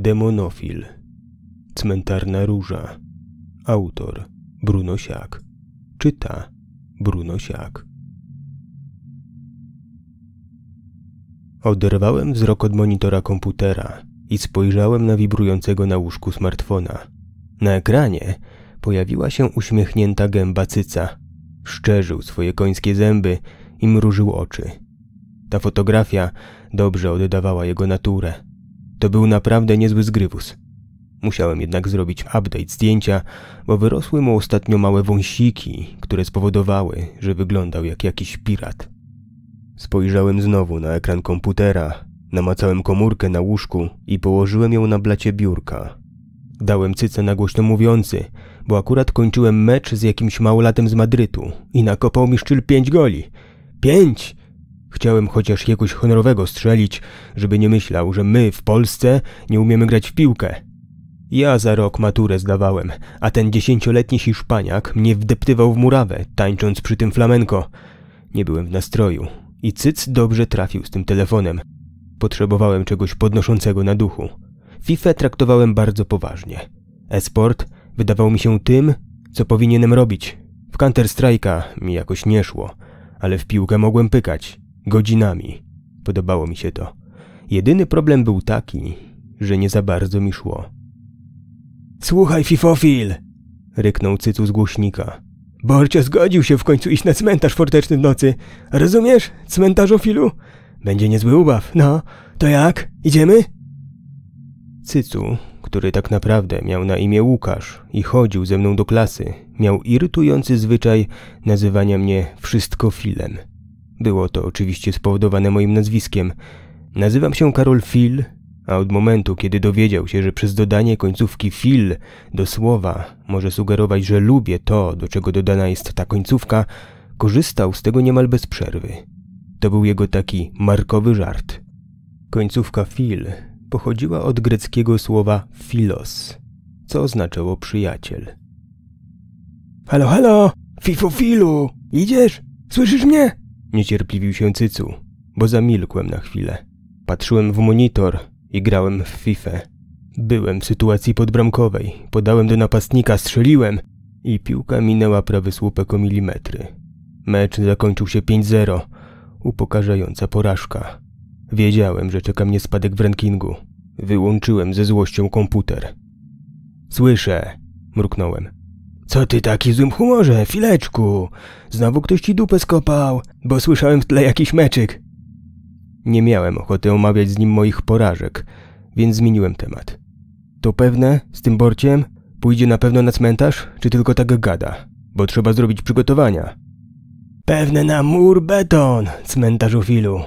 Demonofil. Cmentarna róża. Autor Bruno Siak. Czyta Bruno Siak. Oderwałem wzrok od monitora komputera i spojrzałem na wibrującego na łóżku smartfona. Na ekranie pojawiła się uśmiechnięta gęba cyca. Szczerzył swoje końskie zęby i mrużył oczy. Ta fotografia dobrze oddawała jego naturę. To był naprawdę niezły zgrywus. Musiałem jednak zrobić update zdjęcia, bo wyrosły mu ostatnio małe wąsiki, które spowodowały, że wyglądał jak jakiś pirat. Spojrzałem znowu na ekran komputera, namacałem komórkę na łóżku i położyłem ją na blacie biurka. Dałem cyce na głośno mówiący, bo akurat kończyłem mecz z jakimś małolatem z Madrytu i nakopał mi szczyl pięć goli. Pięć! Chciałem chociaż jakoś honorowego strzelić, żeby nie myślał, że my w Polsce nie umiemy grać w piłkę. Ja za rok maturę zdawałem, a ten dziesięcioletni Hiszpaniak mnie wdeptywał w murawę, tańcząc przy tym flamenko. Nie byłem w nastroju i cyc dobrze trafił z tym telefonem. Potrzebowałem czegoś podnoszącego na duchu. FIFA traktowałem bardzo poważnie. Esport wydawał mi się tym, co powinienem robić. W Counter-Strike'a mi jakoś nie szło, ale w piłkę mogłem pykać. Godzinami. Podobało mi się to. Jedyny problem był taki, że nie za bardzo mi szło. Słuchaj, Fifofil! ryknął Cycu z głośnika. Borcio zgodził się w końcu iść na cmentarz forteczny w nocy. Rozumiesz, cmentarzofilu? Będzie niezły ubaw. No, to jak? Idziemy? Cycu, który tak naprawdę miał na imię Łukasz i chodził ze mną do klasy, miał irytujący zwyczaj nazywania mnie wszystkofilem. Było to oczywiście spowodowane moim nazwiskiem. Nazywam się Karol Phil, a od momentu, kiedy dowiedział się, że przez dodanie końcówki Phil do słowa może sugerować, że lubię to, do czego dodana jest ta końcówka, korzystał z tego niemal bez przerwy. To był jego taki markowy żart. Końcówka Phil pochodziła od greckiego słowa philos, co oznaczało przyjaciel. Halo, halo! Filu! Idziesz? Słyszysz mnie? Niecierpliwił się Cycu, bo zamilkłem na chwilę. Patrzyłem w monitor i grałem w FIFA. Byłem w sytuacji podbramkowej, podałem do napastnika, strzeliłem i piłka minęła prawy słupek o milimetry. Mecz zakończył się 5-0, upokarzająca porażka. Wiedziałem, że czeka mnie spadek w rankingu. Wyłączyłem ze złością komputer. Słyszę, mruknąłem. Co ty taki w złym humorze, fileczku? Znowu ktoś ci dupę skopał, bo słyszałem w tle jakiś meczyk. Nie miałem ochoty omawiać z nim moich porażek, więc zmieniłem temat. To pewne, z tym borciem? Pójdzie na pewno na cmentarz, czy tylko tak gada? Bo trzeba zrobić przygotowania. Pewne na mur beton, cmentarzu filu.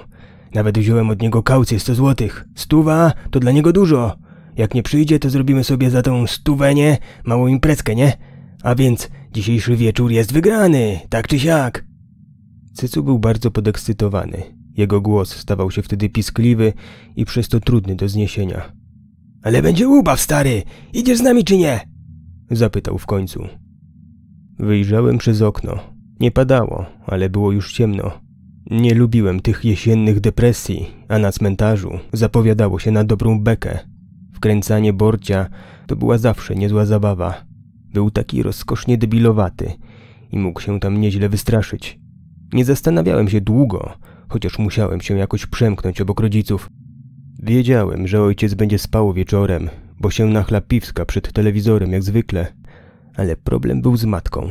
Nawet wziąłem od niego kaucję 100 złotych. Stuwa to dla niego dużo. Jak nie przyjdzie, to zrobimy sobie za tą stuwenię małą imprezkę, nie? A więc dzisiejszy wieczór jest wygrany, tak czy siak. Cycu był bardzo podekscytowany. Jego głos stawał się wtedy piskliwy i przez to trudny do zniesienia. Ale będzie łubaw, stary! Idziesz z nami czy nie? Zapytał w końcu. Wyjrzałem przez okno. Nie padało, ale było już ciemno. Nie lubiłem tych jesiennych depresji, a na cmentarzu zapowiadało się na dobrą bekę. Wkręcanie borcia to była zawsze niezła zabawa. Był taki rozkosznie debilowaty i mógł się tam nieźle wystraszyć. Nie zastanawiałem się długo, chociaż musiałem się jakoś przemknąć obok rodziców. Wiedziałem, że ojciec będzie spał wieczorem, bo się nachla piwska przed telewizorem jak zwykle, ale problem był z matką.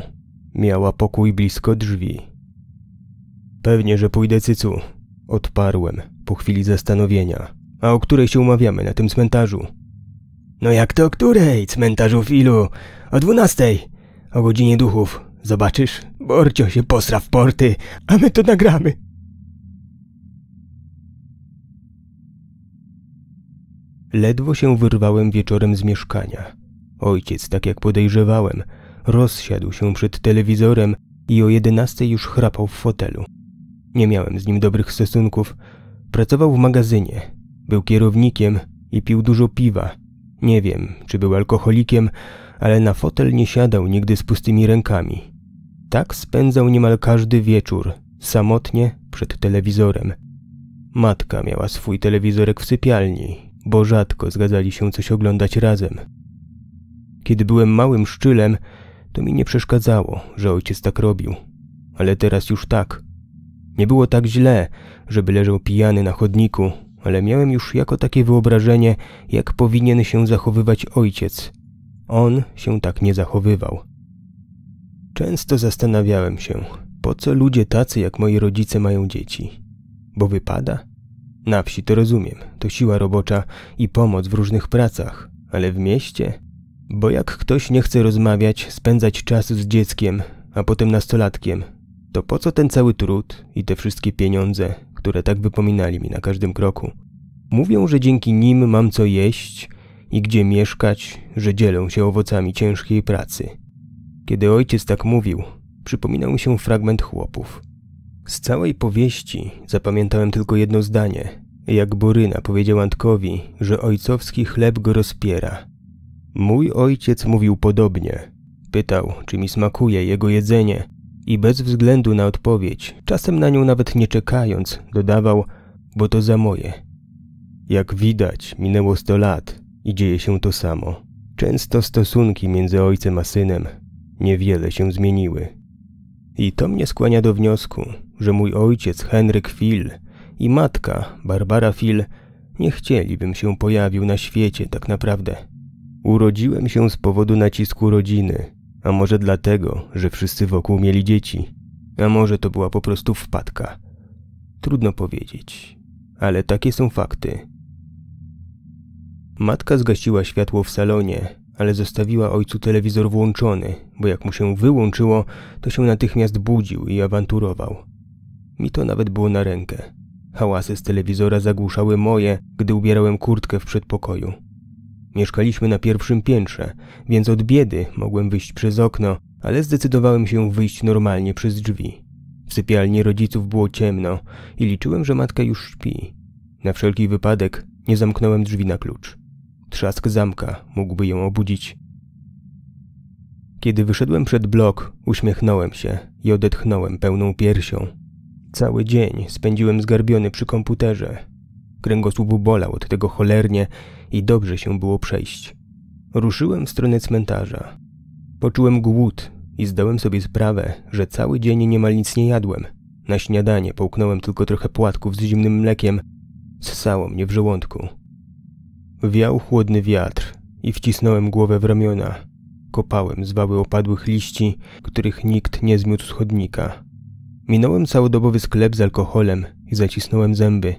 Miała pokój blisko drzwi. Pewnie, że pójdę cycu, odparłem po chwili zastanowienia. A o której się umawiamy na tym cmentarzu? No jak to której? Cmentarzu filu. O dwunastej. O godzinie duchów. Zobaczysz? Borcio się posra w porty, a my to nagramy. Ledwo się wyrwałem wieczorem z mieszkania. Ojciec, tak jak podejrzewałem, rozsiadł się przed telewizorem i o jedenastej już chrapał w fotelu. Nie miałem z nim dobrych stosunków. Pracował w magazynie, był kierownikiem i pił dużo piwa. Nie wiem, czy był alkoholikiem, ale na fotel nie siadał nigdy z pustymi rękami. Tak spędzał niemal każdy wieczór, samotnie przed telewizorem. Matka miała swój telewizorek w sypialni, bo rzadko zgadzali się coś oglądać razem. Kiedy byłem małym szczylem, to mi nie przeszkadzało, że ojciec tak robił. Ale teraz już tak. Nie było tak źle, żeby leżał pijany na chodniku, ale miałem już jako takie wyobrażenie, jak powinien się zachowywać ojciec. On się tak nie zachowywał. Często zastanawiałem się, po co ludzie tacy jak moi rodzice mają dzieci? Bo wypada? Na wsi to rozumiem, to siła robocza i pomoc w różnych pracach, ale w mieście? Bo jak ktoś nie chce rozmawiać, spędzać czasu z dzieckiem, a potem nastolatkiem, to po co ten cały trud i te wszystkie pieniądze, które tak wypominali mi na każdym kroku. Mówią, że dzięki nim mam co jeść i gdzie mieszkać, że dzielą się owocami ciężkiej pracy. Kiedy ojciec tak mówił, przypominał mi się fragment chłopów. Z całej powieści zapamiętałem tylko jedno zdanie, jak Boryna powiedział Antkowi, że ojcowski chleb go rozpiera. Mój ojciec mówił podobnie. Pytał, czy mi smakuje jego jedzenie, i bez względu na odpowiedź, czasem na nią nawet nie czekając, dodawał, bo to za moje. Jak widać, minęło sto lat i dzieje się to samo. Często stosunki między ojcem a synem niewiele się zmieniły. I to mnie skłania do wniosku, że mój ojciec Henryk Phil i matka Barbara Phil nie chcieli, bym się pojawił na świecie tak naprawdę. Urodziłem się z powodu nacisku rodziny, a może dlatego, że wszyscy wokół mieli dzieci? A może to była po prostu wpadka? Trudno powiedzieć, ale takie są fakty. Matka zgasiła światło w salonie, ale zostawiła ojcu telewizor włączony, bo jak mu się wyłączyło, to się natychmiast budził i awanturował. Mi to nawet było na rękę. Hałasy z telewizora zagłuszały moje, gdy ubierałem kurtkę w przedpokoju. Mieszkaliśmy na pierwszym piętrze, więc od biedy mogłem wyjść przez okno, ale zdecydowałem się wyjść normalnie przez drzwi. W sypialni rodziców było ciemno i liczyłem, że matka już śpi. Na wszelki wypadek nie zamknąłem drzwi na klucz. Trzask zamka mógłby ją obudzić. Kiedy wyszedłem przed blok, uśmiechnąłem się i odetchnąłem pełną piersią. Cały dzień spędziłem zgarbiony przy komputerze, Kręgosłup bolał od tego cholernie i dobrze się było przejść. Ruszyłem w stronę cmentarza. Poczułem głód i zdałem sobie sprawę, że cały dzień niemal nic nie jadłem. Na śniadanie połknąłem tylko trochę płatków z zimnym mlekiem. Ssało mnie w żołądku. Wiał chłodny wiatr i wcisnąłem głowę w ramiona. Kopałem zwały opadłych liści, których nikt nie zmiótł z chodnika. Minąłem całodobowy sklep z alkoholem i zacisnąłem zęby,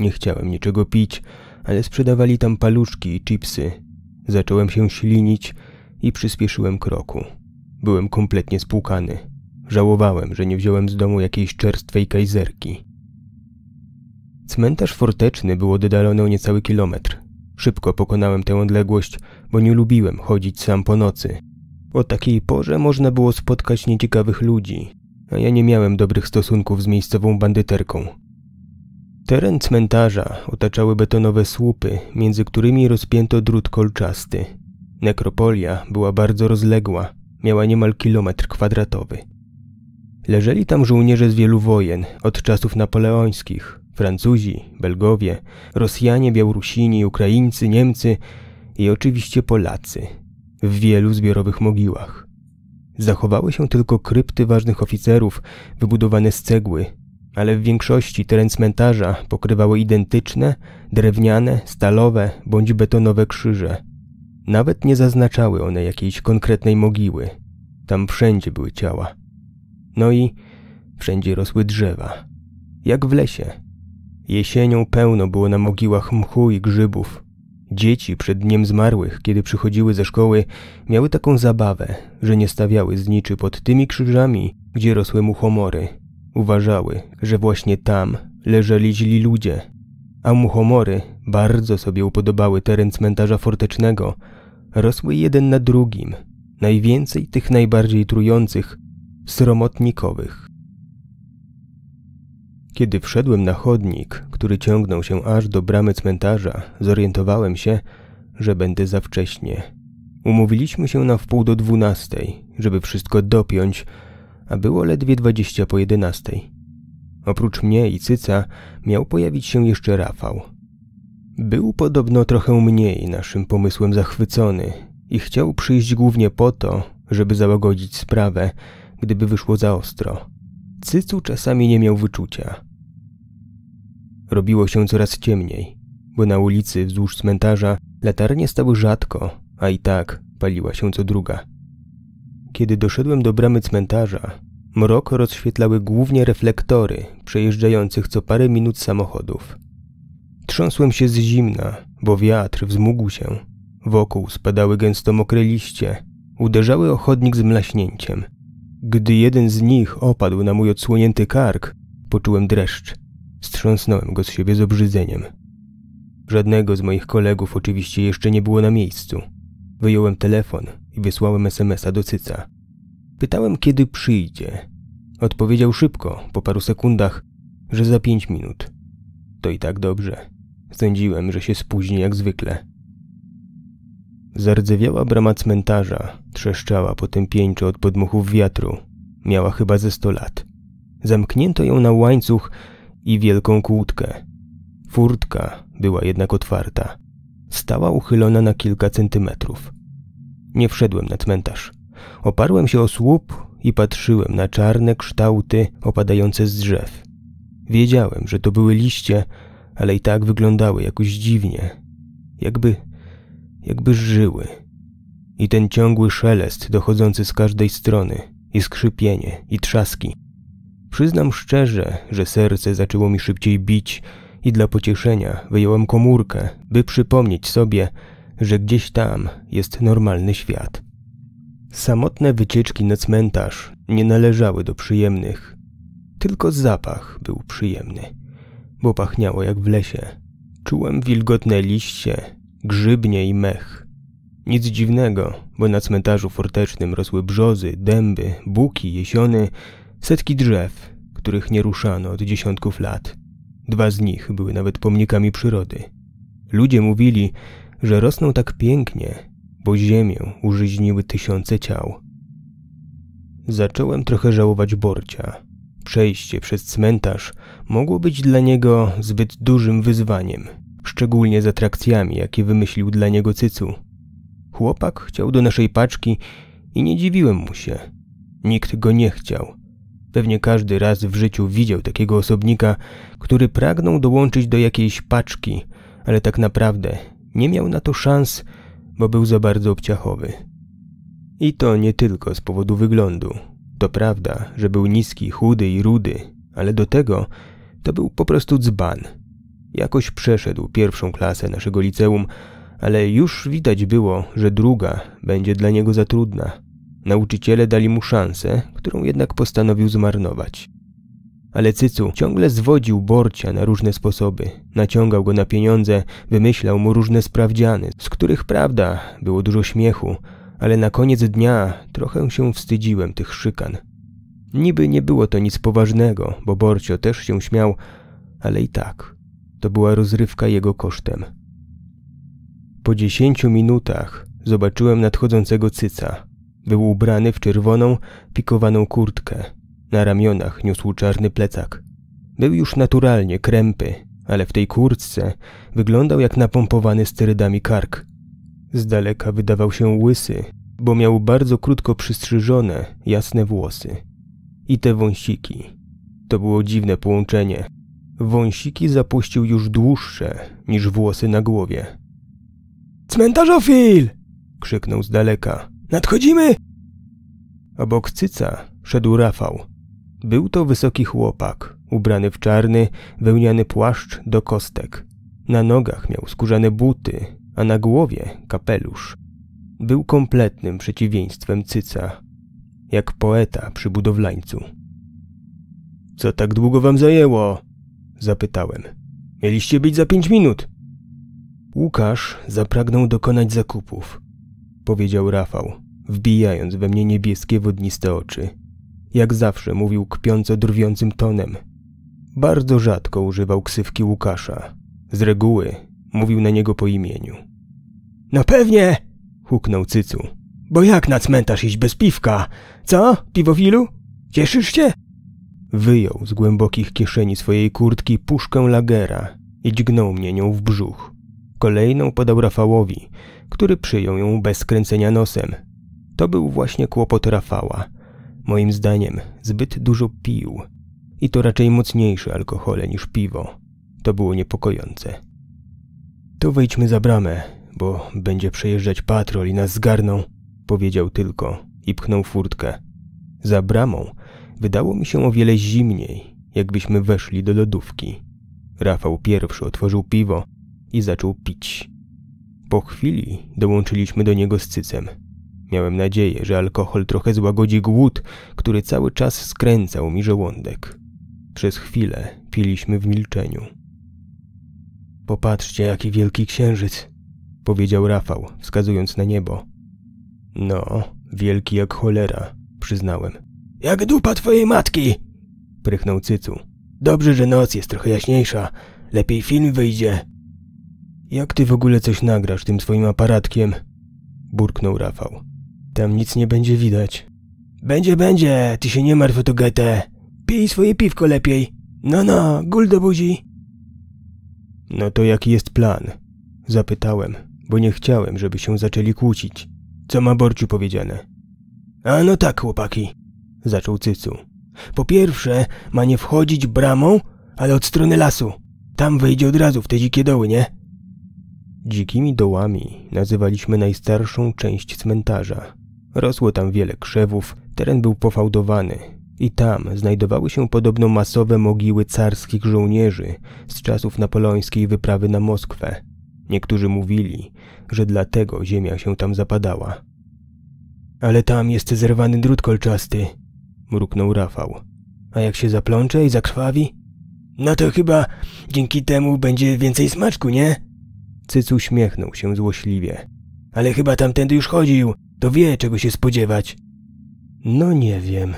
nie chciałem niczego pić, ale sprzedawali tam paluszki i chipsy. Zacząłem się ślinić i przyspieszyłem kroku. Byłem kompletnie spłukany. Żałowałem, że nie wziąłem z domu jakiejś czerstwej kajzerki. Cmentarz forteczny był oddalony o niecały kilometr. Szybko pokonałem tę odległość, bo nie lubiłem chodzić sam po nocy. O takiej porze można było spotkać nieciekawych ludzi, a ja nie miałem dobrych stosunków z miejscową bandyterką. Teren cmentarza otaczały betonowe słupy, między którymi rozpięto drut kolczasty. Nekropolia była bardzo rozległa, miała niemal kilometr kwadratowy. Leżeli tam żołnierze z wielu wojen, od czasów napoleońskich, Francuzi, Belgowie, Rosjanie, Białorusini, Ukraińcy, Niemcy i oczywiście Polacy, w wielu zbiorowych mogiłach. Zachowały się tylko krypty ważnych oficerów, wybudowane z cegły, ale w większości teren cmentarza pokrywały identyczne, drewniane, stalowe bądź betonowe krzyże. Nawet nie zaznaczały one jakiejś konkretnej mogiły. Tam wszędzie były ciała. No i wszędzie rosły drzewa. Jak w lesie. Jesienią pełno było na mogiłach mchu i grzybów. Dzieci przed dniem zmarłych, kiedy przychodziły ze szkoły, miały taką zabawę, że nie stawiały zniczy pod tymi krzyżami, gdzie rosły muchomory Uważały, że właśnie tam leżeli źli ludzie, a muchomory bardzo sobie upodobały teren cmentarza fortecznego. Rosły jeden na drugim, najwięcej tych najbardziej trujących, sromotnikowych. Kiedy wszedłem na chodnik, który ciągnął się aż do bramy cmentarza, zorientowałem się, że będę za wcześnie. Umówiliśmy się na wpół do dwunastej, żeby wszystko dopiąć, a było ledwie dwadzieścia po jedenastej. Oprócz mnie i Cyca miał pojawić się jeszcze Rafał. Był podobno trochę mniej naszym pomysłem zachwycony i chciał przyjść głównie po to, żeby załagodzić sprawę, gdyby wyszło za ostro. Cycu czasami nie miał wyczucia. Robiło się coraz ciemniej, bo na ulicy wzdłuż cmentarza latarnie stały rzadko, a i tak paliła się co druga. Kiedy doszedłem do bramy cmentarza, mrok rozświetlały głównie reflektory przejeżdżających co parę minut samochodów. Trząsłem się z zimna, bo wiatr wzmógł się. Wokół spadały gęsto mokre liście, uderzały o chodnik z mlaśnięciem. Gdy jeden z nich opadł na mój odsłonięty kark, poczułem dreszcz. Strząsnąłem go z siebie z obrzydzeniem. Żadnego z moich kolegów oczywiście jeszcze nie było na miejscu. Wyjąłem telefon i wysłałem SMS-a do Cyca. Pytałem, kiedy przyjdzie. Odpowiedział szybko, po paru sekundach, że za pięć minut. To i tak dobrze. Sądziłem, że się spóźni jak zwykle. Zardzewiała brama cmentarza, trzeszczała potępieńczo od podmuchów wiatru. Miała chyba ze sto lat. Zamknięto ją na łańcuch i wielką kłódkę. Furtka była jednak otwarta. Stała uchylona na kilka centymetrów. Nie wszedłem na cmentarz. Oparłem się o słup i patrzyłem na czarne kształty opadające z drzew. Wiedziałem, że to były liście, ale i tak wyglądały jakoś dziwnie. Jakby, jakby żyły. I ten ciągły szelest dochodzący z każdej strony, i skrzypienie, i trzaski. Przyznam szczerze, że serce zaczęło mi szybciej bić i dla pocieszenia wyjąłem komórkę, by przypomnieć sobie, że gdzieś tam jest normalny świat. Samotne wycieczki na cmentarz nie należały do przyjemnych. Tylko zapach był przyjemny, bo pachniało jak w lesie. Czułem wilgotne liście, grzybnie i mech. Nic dziwnego, bo na cmentarzu fortecznym rosły brzozy, dęby, buki, jesiony, setki drzew, których nie ruszano od dziesiątków lat. Dwa z nich były nawet pomnikami przyrody. Ludzie mówili, że rosną tak pięknie, bo ziemię użyźniły tysiące ciał. Zacząłem trochę żałować Borcia. Przejście przez cmentarz mogło być dla niego zbyt dużym wyzwaniem, szczególnie z atrakcjami, jakie wymyślił dla niego Cycu. Chłopak chciał do naszej paczki i nie dziwiłem mu się. Nikt go nie chciał. Pewnie każdy raz w życiu widział takiego osobnika, który pragnął dołączyć do jakiejś paczki, ale tak naprawdę nie miał na to szans, bo był za bardzo obciachowy. I to nie tylko z powodu wyglądu. To prawda, że był niski, chudy i rudy, ale do tego to był po prostu dzban. Jakoś przeszedł pierwszą klasę naszego liceum, ale już widać było, że druga będzie dla niego za trudna. Nauczyciele dali mu szansę, którą jednak postanowił zmarnować. Ale Cycu ciągle zwodził Borcia na różne sposoby. Naciągał go na pieniądze, wymyślał mu różne sprawdziany, z których prawda było dużo śmiechu, ale na koniec dnia trochę się wstydziłem tych szykan. Niby nie było to nic poważnego, bo Borcio też się śmiał, ale i tak. To była rozrywka jego kosztem. Po dziesięciu minutach zobaczyłem nadchodzącego cyca. Był ubrany w czerwoną, pikowaną kurtkę, na ramionach niósł czarny plecak. Był już naturalnie krępy, ale w tej kurtce wyglądał jak napompowany sterydami kark. Z daleka wydawał się łysy, bo miał bardzo krótko przystrzyżone, jasne włosy. I te wąsiki. To było dziwne połączenie. Wąsiki zapuścił już dłuższe niż włosy na głowie. Cmentarzofil! krzyknął z daleka. Nadchodzimy! Obok cyca szedł Rafał, był to wysoki chłopak, ubrany w czarny, wełniany płaszcz do kostek. Na nogach miał skórzane buty, a na głowie kapelusz. Był kompletnym przeciwieństwem cyca, jak poeta przy budowlańcu. Co tak długo wam zajęło? zapytałem. Mieliście być za pięć minut. Łukasz zapragnął dokonać zakupów, powiedział Rafał, wbijając we mnie niebieskie wodniste oczy. Jak zawsze mówił kpiąco drwiącym tonem. Bardzo rzadko używał ksywki Łukasza. Z reguły mówił na niego po imieniu. No pewnie! huknął Cycu. Bo jak na cmentarz iść bez piwka? Co, piwowilu? Cieszysz się? Wyjął z głębokich kieszeni swojej kurtki puszkę lagera i dźgnął mnie nią w brzuch. Kolejną podał Rafałowi, który przyjął ją bez kręcenia nosem. To był właśnie kłopot Rafała. Moim zdaniem zbyt dużo pił. I to raczej mocniejsze alkohole niż piwo. To było niepokojące. To wejdźmy za bramę, bo będzie przejeżdżać patrol i nas zgarną, powiedział tylko i pchnął furtkę. Za bramą wydało mi się o wiele zimniej, jakbyśmy weszli do lodówki. Rafał pierwszy otworzył piwo i zaczął pić. Po chwili dołączyliśmy do niego z cycem – Miałem nadzieję, że alkohol trochę złagodzi głód, który cały czas skręcał mi żołądek. Przez chwilę piliśmy w milczeniu. Popatrzcie, jaki wielki księżyc, powiedział Rafał, wskazując na niebo. No, wielki jak cholera, przyznałem. Jak dupa twojej matki! prychnął cycu. Dobrze, że noc jest trochę jaśniejsza. Lepiej film wyjdzie. Jak ty w ogóle coś nagrasz tym swoim aparatkiem? burknął Rafał. Tam nic nie będzie widać. Będzie, będzie, ty się nie martw o to getę. Pij swoje piwko lepiej. No, no, gul do buzi. No to jaki jest plan? Zapytałem, bo nie chciałem, żeby się zaczęli kłócić. Co ma Borciu powiedziane? A no tak, chłopaki, zaczął Cycu. Po pierwsze, ma nie wchodzić bramą, ale od strony lasu. Tam wejdzie od razu w te dzikie doły, nie? Dzikimi dołami nazywaliśmy najstarszą część cmentarza, Rosło tam wiele krzewów, teren był pofałdowany. I tam znajdowały się podobno masowe mogiły carskich żołnierzy z czasów napoleońskiej wyprawy na Moskwę. Niektórzy mówili, że dlatego ziemia się tam zapadała. Ale tam jest zerwany drut kolczasty, mruknął Rafał. A jak się zaplącze i zakrwawi? No to chyba dzięki temu będzie więcej smaczku, nie? Cycu uśmiechnął się złośliwie. Ale chyba tamtędy już chodził, to wie, czego się spodziewać. No nie wiem.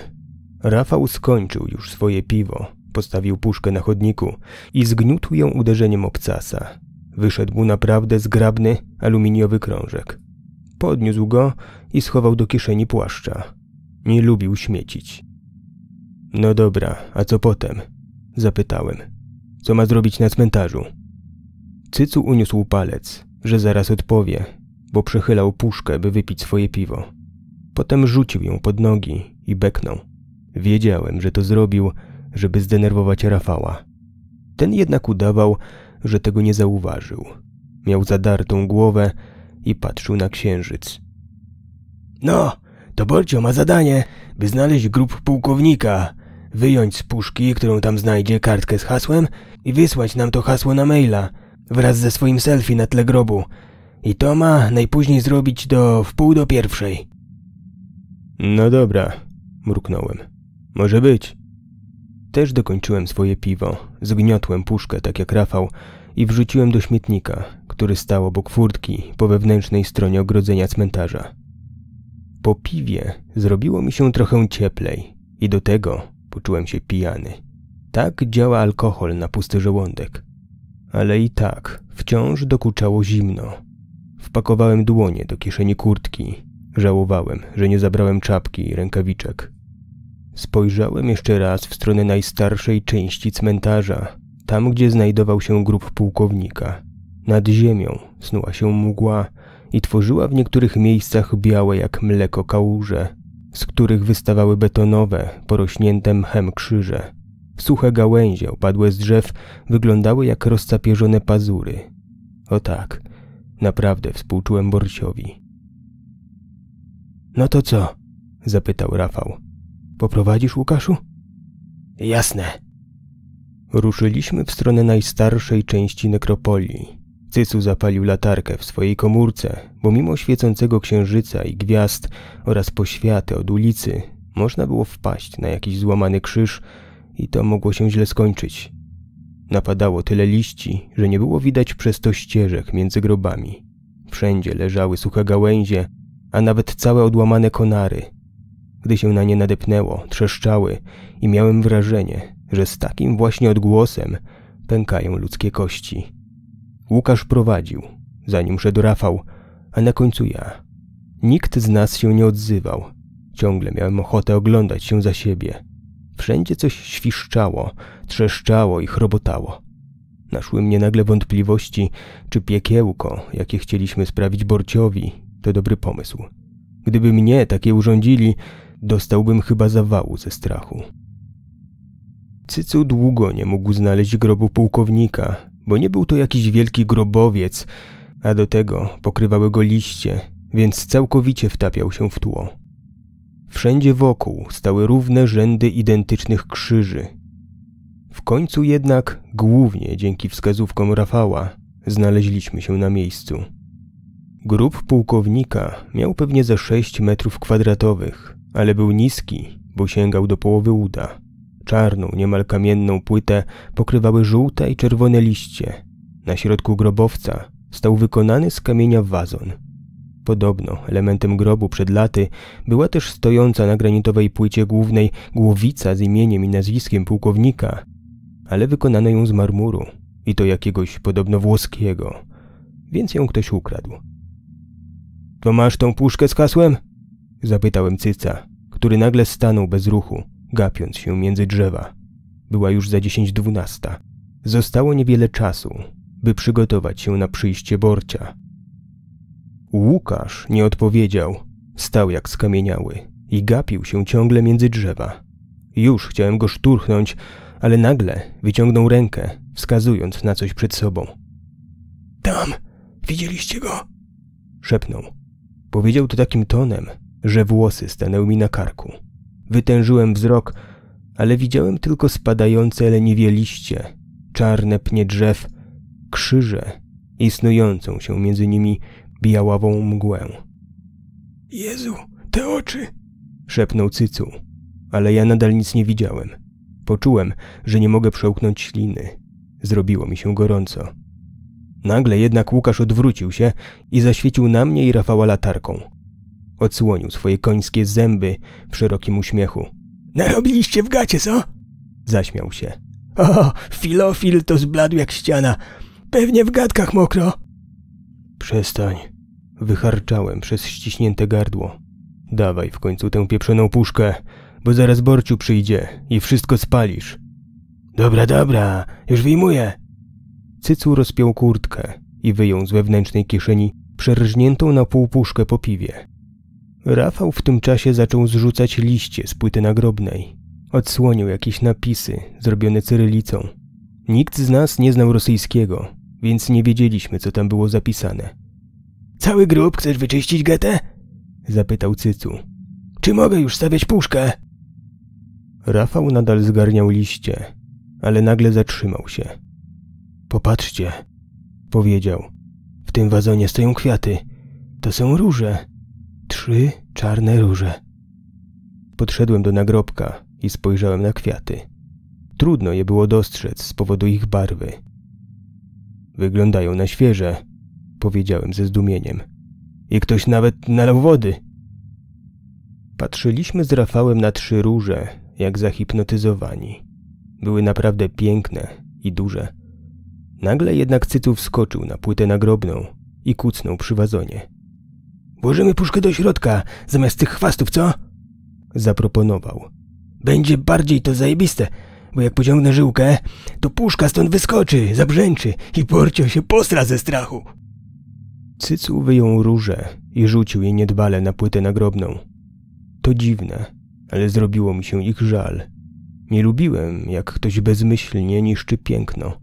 Rafał skończył już swoje piwo, postawił puszkę na chodniku i zgniótł ją uderzeniem obcasa. Wyszedł naprawdę zgrabny, aluminiowy krążek. Podniósł go i schował do kieszeni płaszcza. Nie lubił śmiecić. No dobra, a co potem? Zapytałem. Co ma zrobić na cmentarzu? Cycu uniósł palec, że zaraz odpowie, bo przechylał puszkę, by wypić swoje piwo. Potem rzucił ją pod nogi i beknął. Wiedziałem, że to zrobił, żeby zdenerwować Rafała. Ten jednak udawał, że tego nie zauważył. Miał zadartą głowę i patrzył na księżyc. No, to Borcio ma zadanie, by znaleźć grób pułkownika, wyjąć z puszki, którą tam znajdzie, kartkę z hasłem i wysłać nam to hasło na maila wraz ze swoim selfie na tle grobu, i to ma najpóźniej zrobić do wpół do pierwszej. No dobra, mruknąłem. Może być. Też dokończyłem swoje piwo, zgniotłem puszkę tak jak Rafał i wrzuciłem do śmietnika, który stał obok furtki po wewnętrznej stronie ogrodzenia cmentarza. Po piwie zrobiło mi się trochę cieplej i do tego poczułem się pijany. Tak działa alkohol na pusty żołądek. Ale i tak wciąż dokuczało zimno Wpakowałem dłonie do kieszeni kurtki. Żałowałem, że nie zabrałem czapki i rękawiczek. Spojrzałem jeszcze raz w stronę najstarszej części cmentarza, tam gdzie znajdował się grób pułkownika. Nad ziemią snuła się mgła i tworzyła w niektórych miejscach białe jak mleko kałuże, z których wystawały betonowe, porośnięte mchem krzyże. Suche gałęzie opadłe z drzew wyglądały jak rozcapierzone pazury. O tak – Naprawdę współczułem Borciowi. No to co? zapytał Rafał. Poprowadzisz Łukaszu? Jasne. Ruszyliśmy w stronę najstarszej części nekropolii. Cycu zapalił latarkę w swojej komórce, bo mimo świecącego księżyca i gwiazd oraz poświaty od ulicy można było wpaść na jakiś złamany krzyż i to mogło się źle skończyć. Napadało tyle liści, że nie było widać przez to ścieżek między grobami. Wszędzie leżały suche gałęzie, a nawet całe odłamane konary. Gdy się na nie nadepnęło, trzeszczały i miałem wrażenie, że z takim właśnie odgłosem pękają ludzkie kości. Łukasz prowadził, zanim szedł Rafał, a na końcu ja. Nikt z nas się nie odzywał. Ciągle miałem ochotę oglądać się za siebie. Wszędzie coś świszczało – trzeszczało i chrobotało. Naszły mnie nagle wątpliwości, czy piekiełko, jakie chcieliśmy sprawić Borciowi, to dobry pomysł. Gdyby mnie takie urządzili, dostałbym chyba zawału ze strachu. Cycu długo nie mógł znaleźć grobu pułkownika, bo nie był to jakiś wielki grobowiec, a do tego pokrywały go liście, więc całkowicie wtapiał się w tło. Wszędzie wokół stały równe rzędy identycznych krzyży, końcu jednak, głównie dzięki wskazówkom Rafała, znaleźliśmy się na miejscu. Grób pułkownika miał pewnie ze 6 metrów kwadratowych, ale był niski, bo sięgał do połowy uda. Czarną, niemal kamienną płytę pokrywały żółte i czerwone liście. Na środku grobowca stał wykonany z kamienia wazon. Podobno elementem grobu przed laty była też stojąca na granitowej płycie głównej głowica z imieniem i nazwiskiem pułkownika, ale wykonano ją z marmuru i to jakiegoś podobno włoskiego, więc ją ktoś ukradł. To masz tą puszkę z hasłem? Zapytałem Cyca, który nagle stanął bez ruchu, gapiąc się między drzewa. Była już za dziesięć dwunasta. Zostało niewiele czasu, by przygotować się na przyjście Borcia. Łukasz nie odpowiedział. Stał jak skamieniały i gapił się ciągle między drzewa. Już chciałem go szturchnąć, ale nagle wyciągnął rękę, wskazując na coś przed sobą. Tam! Widzieliście go? szepnął. Powiedział to takim tonem, że włosy stanęły mi na karku. Wytężyłem wzrok, ale widziałem tylko spadające leniwie liście, czarne pnie drzew, krzyże i snującą się między nimi białawą mgłę. Jezu, te oczy! szepnął Cycu, ale ja nadal nic nie widziałem. Poczułem, że nie mogę przełknąć śliny. Zrobiło mi się gorąco. Nagle jednak Łukasz odwrócił się i zaświecił na mnie i Rafała latarką. Odsłonił swoje końskie zęby w szerokim uśmiechu. Narobiliście w gacie, co? Zaśmiał się. O, filofil to zbladł jak ściana. Pewnie w gadkach mokro. Przestań. Wycharczałem przez ściśnięte gardło. Dawaj w końcu tę pieprzoną puszkę bo zaraz Borciu przyjdzie i wszystko spalisz. Dobra, dobra, już wyjmuję. Cycu rozpiął kurtkę i wyjął z wewnętrznej kieszeni przerżniętą na pół puszkę po piwie. Rafał w tym czasie zaczął zrzucać liście z płyty nagrobnej. Odsłonił jakieś napisy zrobione cyrylicą. Nikt z nas nie znał rosyjskiego, więc nie wiedzieliśmy, co tam było zapisane. Cały grób chcesz wyczyścić getę? Zapytał Cycu. Czy mogę już stawiać puszkę? Rafał nadal zgarniał liście, ale nagle zatrzymał się. Popatrzcie, powiedział. W tym wazonie stoją kwiaty. To są róże. Trzy czarne róże. Podszedłem do nagrobka i spojrzałem na kwiaty. Trudno je było dostrzec z powodu ich barwy. Wyglądają na świeże, powiedziałem ze zdumieniem. I ktoś nawet nalał wody. Patrzyliśmy z Rafałem na trzy róże, jak zahipnotyzowani. Były naprawdę piękne i duże. Nagle jednak Cytu wskoczył na płytę nagrobną i kucnął przy wazonie. Włożymy puszkę do środka, zamiast tych chwastów, co? Zaproponował. Będzie bardziej to zajebiste, bo jak pociągnę żyłkę, to puszka stąd wyskoczy, zabrzęczy i porcio się postra ze strachu. Cycu wyjął różę i rzucił jej niedbale na płytę nagrobną. To dziwne, ale zrobiło mi się ich żal. Nie lubiłem, jak ktoś bezmyślnie niszczy piękno.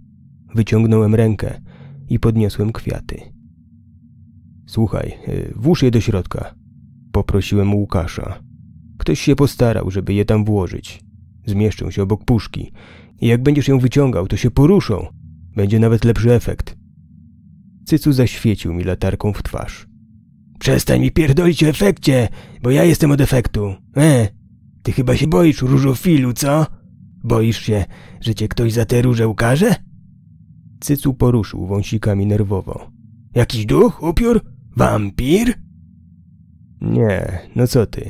Wyciągnąłem rękę i podniosłem kwiaty. Słuchaj, y, włóż je do środka. Poprosiłem Łukasza. Ktoś się postarał, żeby je tam włożyć. Zmieszczą się obok puszki. I jak będziesz ją wyciągał, to się poruszą. Będzie nawet lepszy efekt. Cycu zaświecił mi latarką w twarz. Przestań mi pierdolić o efekcie, bo ja jestem od efektu. E, ty chyba się boisz, różofilu, co? Boisz się, że cię ktoś za tę różę ukaże? Cycu poruszył wąsikami nerwowo. Jakiś duch, upiór? Wampir? Nie, no co ty.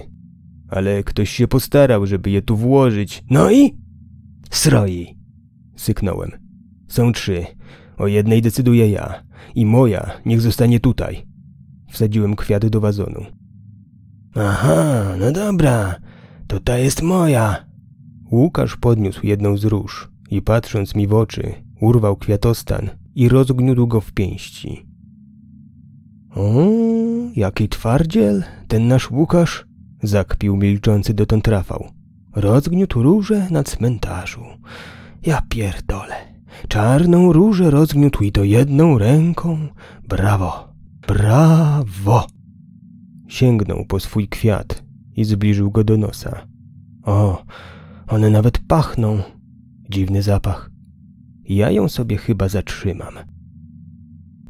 Ale ktoś się postarał, żeby je tu włożyć. No i? Sroi. Syknąłem. Są trzy. O jednej decyduję ja. I moja niech zostanie tutaj. Wsadziłem kwiaty do wazonu. Aha, no dobra. To ta jest moja. Łukasz podniósł jedną z róż i patrząc mi w oczy, urwał kwiatostan i rozgniótł go w pięści. O, jaki twardziel, ten nasz Łukasz, zakpił milczący dotąd Rafał. Rozgniótł róże na cmentarzu. Ja pierdolę. Czarną różę rozgniótł i to jedną ręką. Brawo, brawo. Sięgnął po swój kwiat i zbliżył go do nosa. O, one nawet pachną. Dziwny zapach. Ja ją sobie chyba zatrzymam.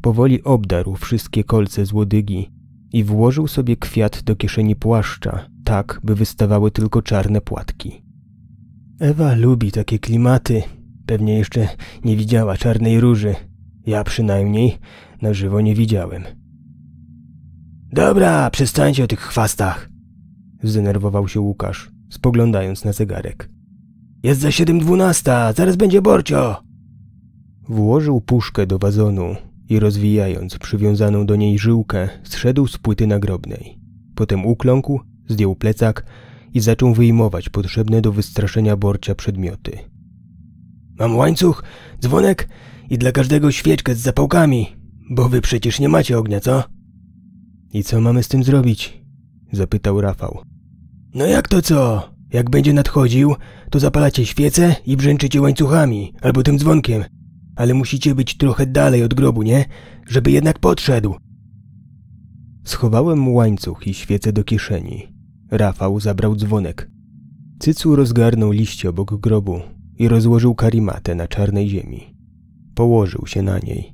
Powoli obdarł wszystkie kolce z łodygi i włożył sobie kwiat do kieszeni płaszcza, tak by wystawały tylko czarne płatki. Ewa lubi takie klimaty. Pewnie jeszcze nie widziała czarnej róży. Ja przynajmniej na żywo nie widziałem. Dobra, przestańcie o tych chwastach, Zdenerwował się Łukasz, spoglądając na zegarek. Jest za siedem dwunasta, zaraz będzie Borcio! Włożył puszkę do wazonu i rozwijając przywiązaną do niej żyłkę, zszedł z płyty nagrobnej. Potem ukląkł, zdjął plecak i zaczął wyjmować potrzebne do wystraszenia Borcia przedmioty. Mam łańcuch, dzwonek i dla każdego świeczkę z zapałkami, bo wy przecież nie macie ognia, co? I co mamy z tym zrobić? Zapytał Rafał. No jak to co? Jak będzie nadchodził, to zapalacie świece i brzęczycie łańcuchami albo tym dzwonkiem. Ale musicie być trochę dalej od grobu, nie? Żeby jednak podszedł. Schowałem łańcuch i świecę do kieszeni. Rafał zabrał dzwonek. Cycu rozgarnął liście obok grobu i rozłożył karimatę na czarnej ziemi. Położył się na niej.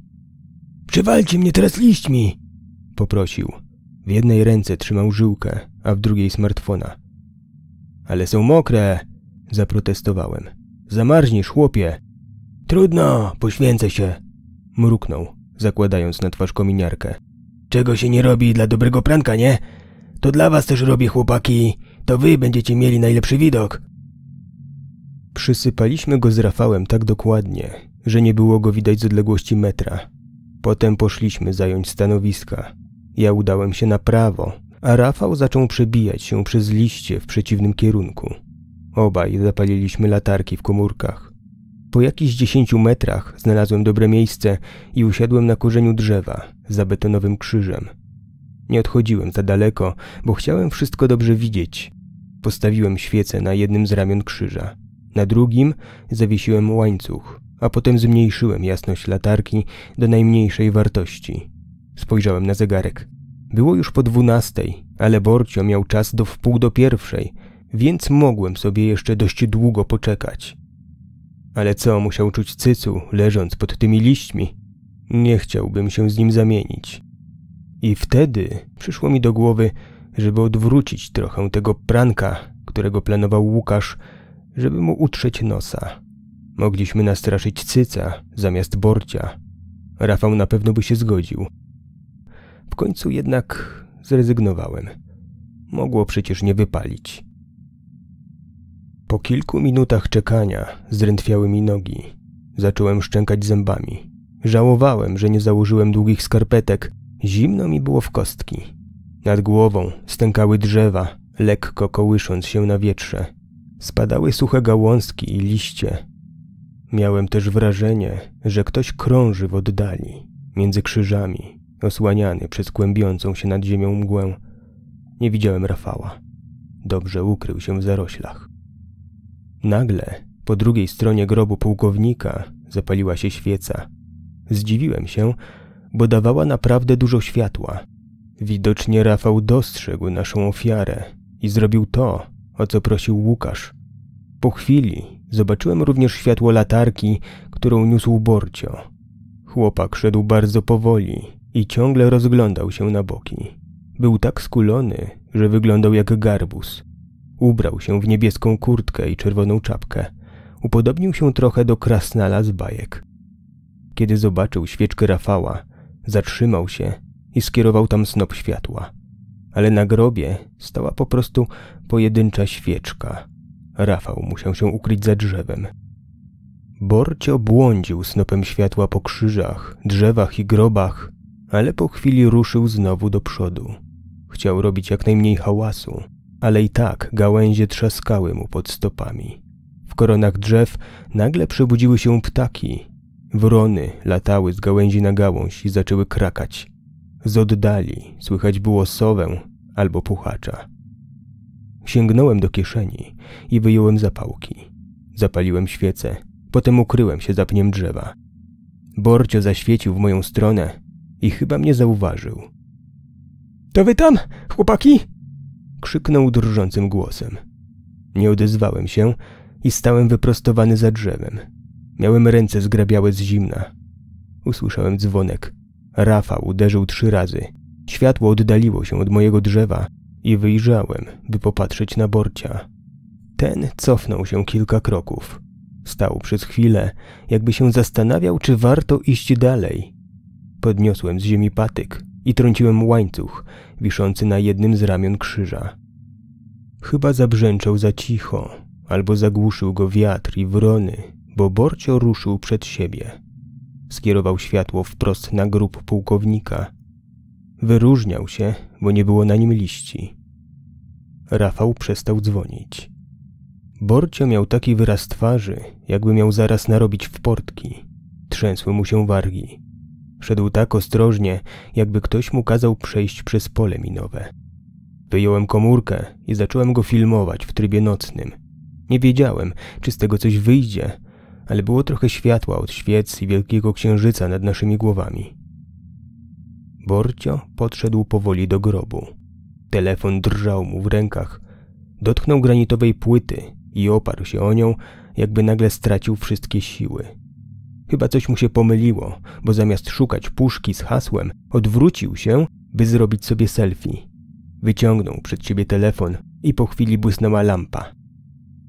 Przywalcie mnie teraz liśćmi! Poprosił. W jednej ręce trzymał żyłkę, a w drugiej smartfona. Ale są mokre, zaprotestowałem. Zamarzniesz, chłopie. Trudno, poświęcę się, mruknął, zakładając na twarz kominiarkę. Czego się nie robi dla dobrego pranka, nie? To dla was też robię, chłopaki. To wy będziecie mieli najlepszy widok. Przysypaliśmy go z Rafałem tak dokładnie, że nie było go widać z odległości metra. Potem poszliśmy zająć stanowiska. Ja udałem się na prawo, a Rafał zaczął przebijać się przez liście w przeciwnym kierunku. Obaj zapaliliśmy latarki w komórkach. Po jakichś dziesięciu metrach znalazłem dobre miejsce i usiadłem na korzeniu drzewa za betonowym krzyżem. Nie odchodziłem za daleko, bo chciałem wszystko dobrze widzieć. Postawiłem świecę na jednym z ramion krzyża. Na drugim zawiesiłem łańcuch, a potem zmniejszyłem jasność latarki do najmniejszej wartości. Spojrzałem na zegarek. Było już po dwunastej, ale Borcio miał czas do wpół do pierwszej, więc mogłem sobie jeszcze dość długo poczekać. Ale co musiał czuć Cycu, leżąc pod tymi liśćmi? Nie chciałbym się z nim zamienić. I wtedy przyszło mi do głowy, żeby odwrócić trochę tego pranka, którego planował Łukasz, żeby mu utrzeć nosa. Mogliśmy nastraszyć Cyca zamiast Borcia. Rafał na pewno by się zgodził – końcu jednak zrezygnowałem. Mogło przecież nie wypalić. Po kilku minutach czekania zdrętwiały mi nogi. Zacząłem szczękać zębami. Żałowałem, że nie założyłem długich skarpetek. Zimno mi było w kostki. Nad głową stękały drzewa, lekko kołysząc się na wietrze. Spadały suche gałązki i liście. Miałem też wrażenie, że ktoś krąży w oddali, między krzyżami, osłaniany przez kłębiącą się nad ziemią mgłę. Nie widziałem Rafała. Dobrze ukrył się w zaroślach. Nagle, po drugiej stronie grobu pułkownika, zapaliła się świeca. Zdziwiłem się, bo dawała naprawdę dużo światła. Widocznie Rafał dostrzegł naszą ofiarę i zrobił to, o co prosił Łukasz. Po chwili zobaczyłem również światło latarki, którą niósł Borcio. Chłopak szedł bardzo powoli, i ciągle rozglądał się na boki. Był tak skulony, że wyglądał jak garbus. Ubrał się w niebieską kurtkę i czerwoną czapkę. Upodobnił się trochę do krasnala z bajek. Kiedy zobaczył świeczkę Rafała, zatrzymał się i skierował tam snop światła. Ale na grobie stała po prostu pojedyncza świeczka. Rafał musiał się ukryć za drzewem. Borcio błądził snopem światła po krzyżach, drzewach i grobach, ale po chwili ruszył znowu do przodu. Chciał robić jak najmniej hałasu, ale i tak gałęzie trzaskały mu pod stopami. W koronach drzew nagle przebudziły się ptaki. Wrony latały z gałęzi na gałąź i zaczęły krakać. Z oddali słychać było sowę albo puchacza. Sięgnąłem do kieszeni i wyjąłem zapałki. Zapaliłem świecę, potem ukryłem się za pniem drzewa. Borcio zaświecił w moją stronę, i chyba mnie zauważył. To wy tam, chłopaki? krzyknął drżącym głosem. Nie odezwałem się i stałem wyprostowany za drzewem. Miałem ręce zgrabiałe z zimna. Usłyszałem dzwonek. Rafał uderzył trzy razy. Światło oddaliło się od mojego drzewa i wyjrzałem, by popatrzeć na Borcia. Ten cofnął się kilka kroków. Stał przez chwilę, jakby się zastanawiał, czy warto iść dalej. Podniosłem z ziemi patyk i trąciłem łańcuch wiszący na jednym z ramion krzyża. Chyba zabrzęczał za cicho, albo zagłuszył go wiatr i wrony, bo Borcio ruszył przed siebie. Skierował światło wprost na grób pułkownika. Wyróżniał się, bo nie było na nim liści. Rafał przestał dzwonić. Borcio miał taki wyraz twarzy, jakby miał zaraz narobić w portki. Trzęsły mu się wargi. Szedł tak ostrożnie, jakby ktoś mu kazał przejść przez pole minowe. Wyjąłem komórkę i zacząłem go filmować w trybie nocnym. Nie wiedziałem, czy z tego coś wyjdzie, ale było trochę światła od świec i wielkiego księżyca nad naszymi głowami. Borcio podszedł powoli do grobu. Telefon drżał mu w rękach. Dotknął granitowej płyty i oparł się o nią, jakby nagle stracił wszystkie siły. Chyba coś mu się pomyliło, bo zamiast szukać puszki z hasłem, odwrócił się, by zrobić sobie selfie. Wyciągnął przed siebie telefon i po chwili błysnęła lampa.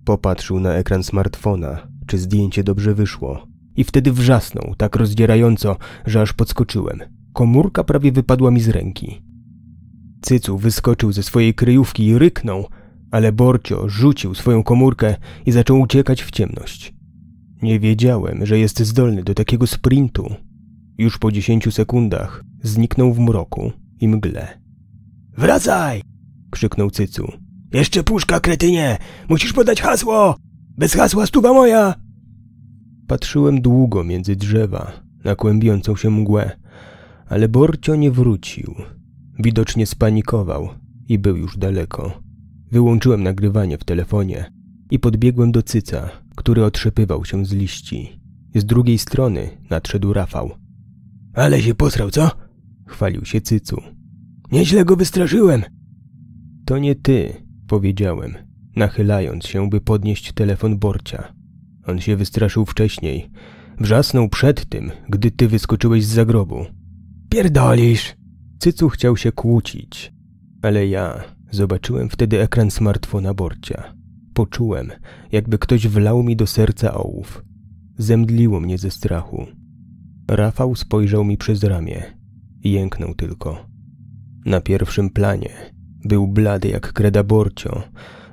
Popatrzył na ekran smartfona, czy zdjęcie dobrze wyszło. I wtedy wrzasnął tak rozdzierająco, że aż podskoczyłem. Komórka prawie wypadła mi z ręki. Cycu wyskoczył ze swojej kryjówki i ryknął, ale Borcio rzucił swoją komórkę i zaczął uciekać w ciemność. Nie wiedziałem, że jest zdolny do takiego sprintu. Już po dziesięciu sekundach zniknął w mroku i mgle. Wracaj! krzyknął Cycu. Jeszcze puszka, kretynie! Musisz podać hasło! Bez hasła stuwa moja! Patrzyłem długo między drzewa, na kłębiącą się mgłę, ale Borcio nie wrócił. Widocznie spanikował i był już daleko. Wyłączyłem nagrywanie w telefonie i podbiegłem do Cyca, który otrzepywał się z liści. Z drugiej strony nadszedł Rafał. Ale się posrał, co? Chwalił się Cycu. Nieźle go wystraszyłem. To nie ty, powiedziałem, nachylając się, by podnieść telefon Borcia. On się wystraszył wcześniej. Wrzasnął przed tym, gdy ty wyskoczyłeś z zagrobu. Pierdolisz! Cycu chciał się kłócić, ale ja zobaczyłem wtedy ekran smartfona Borcia. Poczułem, jakby ktoś wlał mi do serca ołów. Zemdliło mnie ze strachu. Rafał spojrzał mi przez ramię. Jęknął tylko. Na pierwszym planie był blady jak kreda borcio,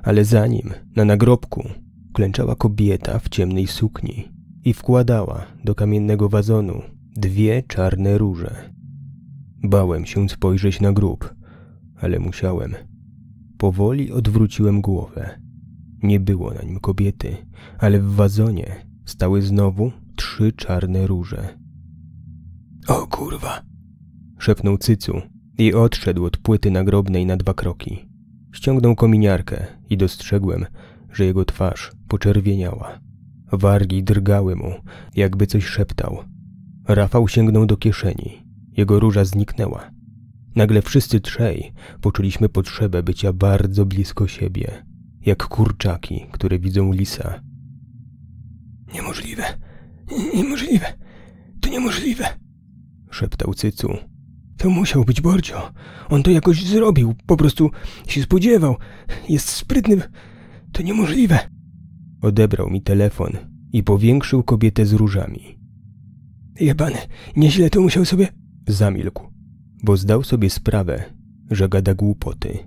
ale za nim, na nagrobku, klęczała kobieta w ciemnej sukni i wkładała do kamiennego wazonu dwie czarne róże. Bałem się spojrzeć na grób, ale musiałem. Powoli odwróciłem głowę. Nie było na nim kobiety, ale w wazonie stały znowu trzy czarne róże. O kurwa! szepnął Cycu i odszedł od płyty nagrobnej na dwa kroki. Ściągnął kominiarkę i dostrzegłem, że jego twarz poczerwieniała. Wargi drgały mu, jakby coś szeptał. Rafał sięgnął do kieszeni. Jego róża zniknęła. Nagle wszyscy trzej poczuliśmy potrzebę bycia bardzo blisko siebie jak kurczaki, które widzą lisa. Niemożliwe, niemożliwe, to niemożliwe, szeptał Cycu. To musiał być Borcio. On to jakoś zrobił, po prostu się spodziewał. Jest sprytny, to niemożliwe. Odebrał mi telefon i powiększył kobietę z różami. Jebany, nieźle to musiał sobie... Zamilkł, bo zdał sobie sprawę, że gada głupoty.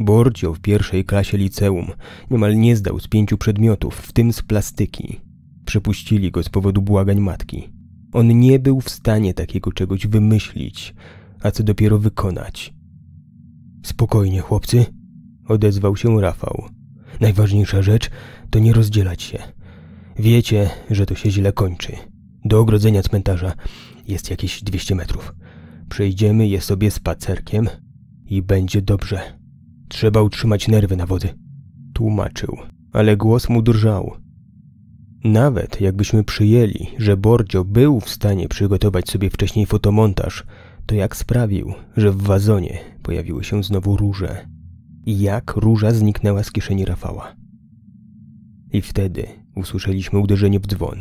Borcio w pierwszej klasie liceum niemal nie zdał z pięciu przedmiotów, w tym z plastyki. Przepuścili go z powodu błagań matki. On nie był w stanie takiego czegoś wymyślić, a co dopiero wykonać. Spokojnie, chłopcy, odezwał się Rafał. Najważniejsza rzecz to nie rozdzielać się. Wiecie, że to się źle kończy. Do ogrodzenia cmentarza jest jakieś 200 metrów. Przejdziemy je sobie spacerkiem i będzie dobrze. Trzeba utrzymać nerwy na wody. Tłumaczył, ale głos mu drżał. Nawet jakbyśmy przyjęli, że Bordzio był w stanie przygotować sobie wcześniej fotomontaż, to jak sprawił, że w wazonie pojawiły się znowu róże? I jak róża zniknęła z kieszeni Rafała? I wtedy usłyszeliśmy uderzenie w dzwon.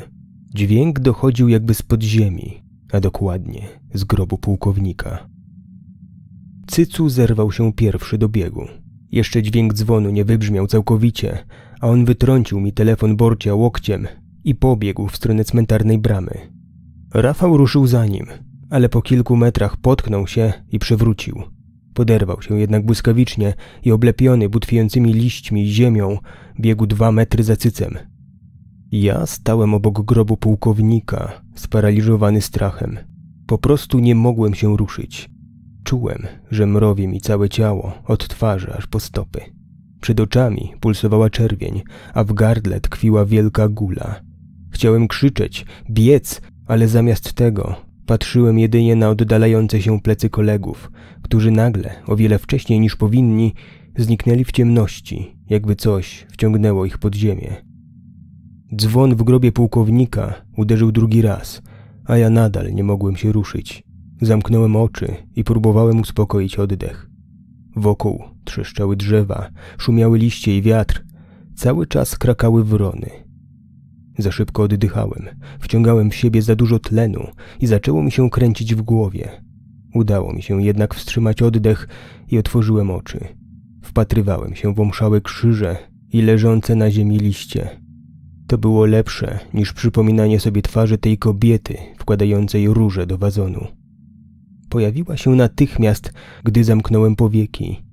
Dźwięk dochodził jakby z podziemi, a dokładnie z grobu pułkownika. Cycu zerwał się pierwszy do biegu. Jeszcze dźwięk dzwonu nie wybrzmiał całkowicie, a on wytrącił mi telefon Borcia łokciem i pobiegł w stronę cmentarnej bramy. Rafał ruszył za nim, ale po kilku metrach potknął się i przewrócił. Poderwał się jednak błyskawicznie i oblepiony butwiejącymi liśćmi i ziemią biegł dwa metry za cycem. Ja stałem obok grobu pułkownika, sparaliżowany strachem. Po prostu nie mogłem się ruszyć. Czułem, że mrowie mi całe ciało, od twarzy aż po stopy. Przed oczami pulsowała czerwień, a w gardle tkwiła wielka gula. Chciałem krzyczeć, biec, ale zamiast tego patrzyłem jedynie na oddalające się plecy kolegów, którzy nagle, o wiele wcześniej niż powinni, zniknęli w ciemności, jakby coś wciągnęło ich pod ziemię. Dzwon w grobie pułkownika uderzył drugi raz, a ja nadal nie mogłem się ruszyć. Zamknąłem oczy i próbowałem uspokoić oddech. Wokół trzeszczały drzewa, szumiały liście i wiatr. Cały czas krakały wrony. Za szybko oddychałem, wciągałem w siebie za dużo tlenu i zaczęło mi się kręcić w głowie. Udało mi się jednak wstrzymać oddech i otworzyłem oczy. Wpatrywałem się w omszałe krzyże i leżące na ziemi liście. To było lepsze niż przypominanie sobie twarzy tej kobiety wkładającej róże do wazonu pojawiła się natychmiast, gdy zamknąłem powieki.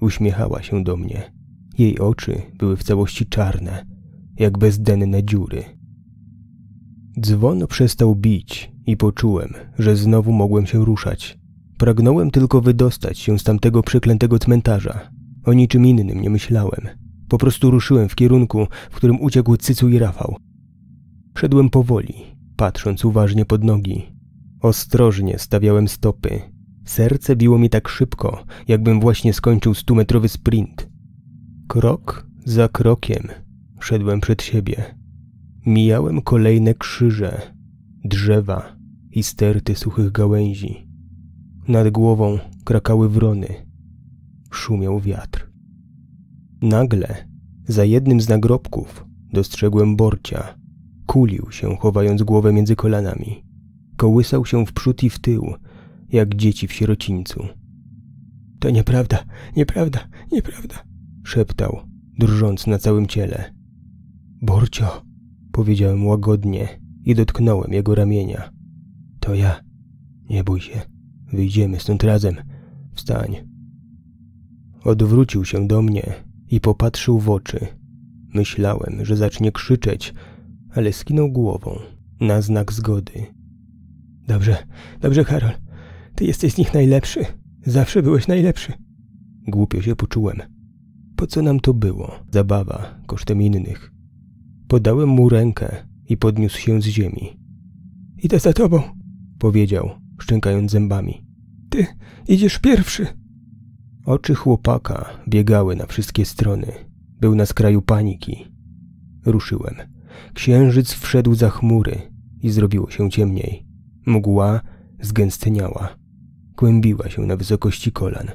Uśmiechała się do mnie. Jej oczy były w całości czarne, jak bezdenne dziury. Dzwon przestał bić i poczułem, że znowu mogłem się ruszać. Pragnąłem tylko wydostać się z tamtego przeklętego cmentarza. O niczym innym nie myślałem. Po prostu ruszyłem w kierunku, w którym uciekł Cycu i Rafał. Szedłem powoli, patrząc uważnie pod nogi. Ostrożnie stawiałem stopy. Serce biło mi tak szybko, jakbym właśnie skończył stumetrowy sprint. Krok za krokiem szedłem przed siebie. Mijałem kolejne krzyże, drzewa i sterty suchych gałęzi. Nad głową krakały wrony. Szumiał wiatr. Nagle, za jednym z nagrobków, dostrzegłem borcia. Kulił się, chowając głowę między kolanami. Kołysał się w przód i w tył, jak dzieci w sierocińcu. To nieprawda, nieprawda, nieprawda, szeptał, drżąc na całym ciele. Borcio, powiedziałem łagodnie i dotknąłem jego ramienia. To ja. Nie bój się, wyjdziemy stąd razem. Wstań. Odwrócił się do mnie i popatrzył w oczy. Myślałem, że zacznie krzyczeć, ale skinął głową na znak zgody. Dobrze, dobrze, Karol. Ty jesteś z nich najlepszy. Zawsze byłeś najlepszy. Głupio się poczułem. Po co nam to było? Zabawa kosztem innych. Podałem mu rękę i podniósł się z ziemi. Idę za tobą, powiedział, szczękając zębami. Ty idziesz pierwszy. Oczy chłopaka biegały na wszystkie strony. Był na skraju paniki. Ruszyłem. Księżyc wszedł za chmury i zrobiło się ciemniej. Mgła zgęstniała, kłębiła się na wysokości kolan.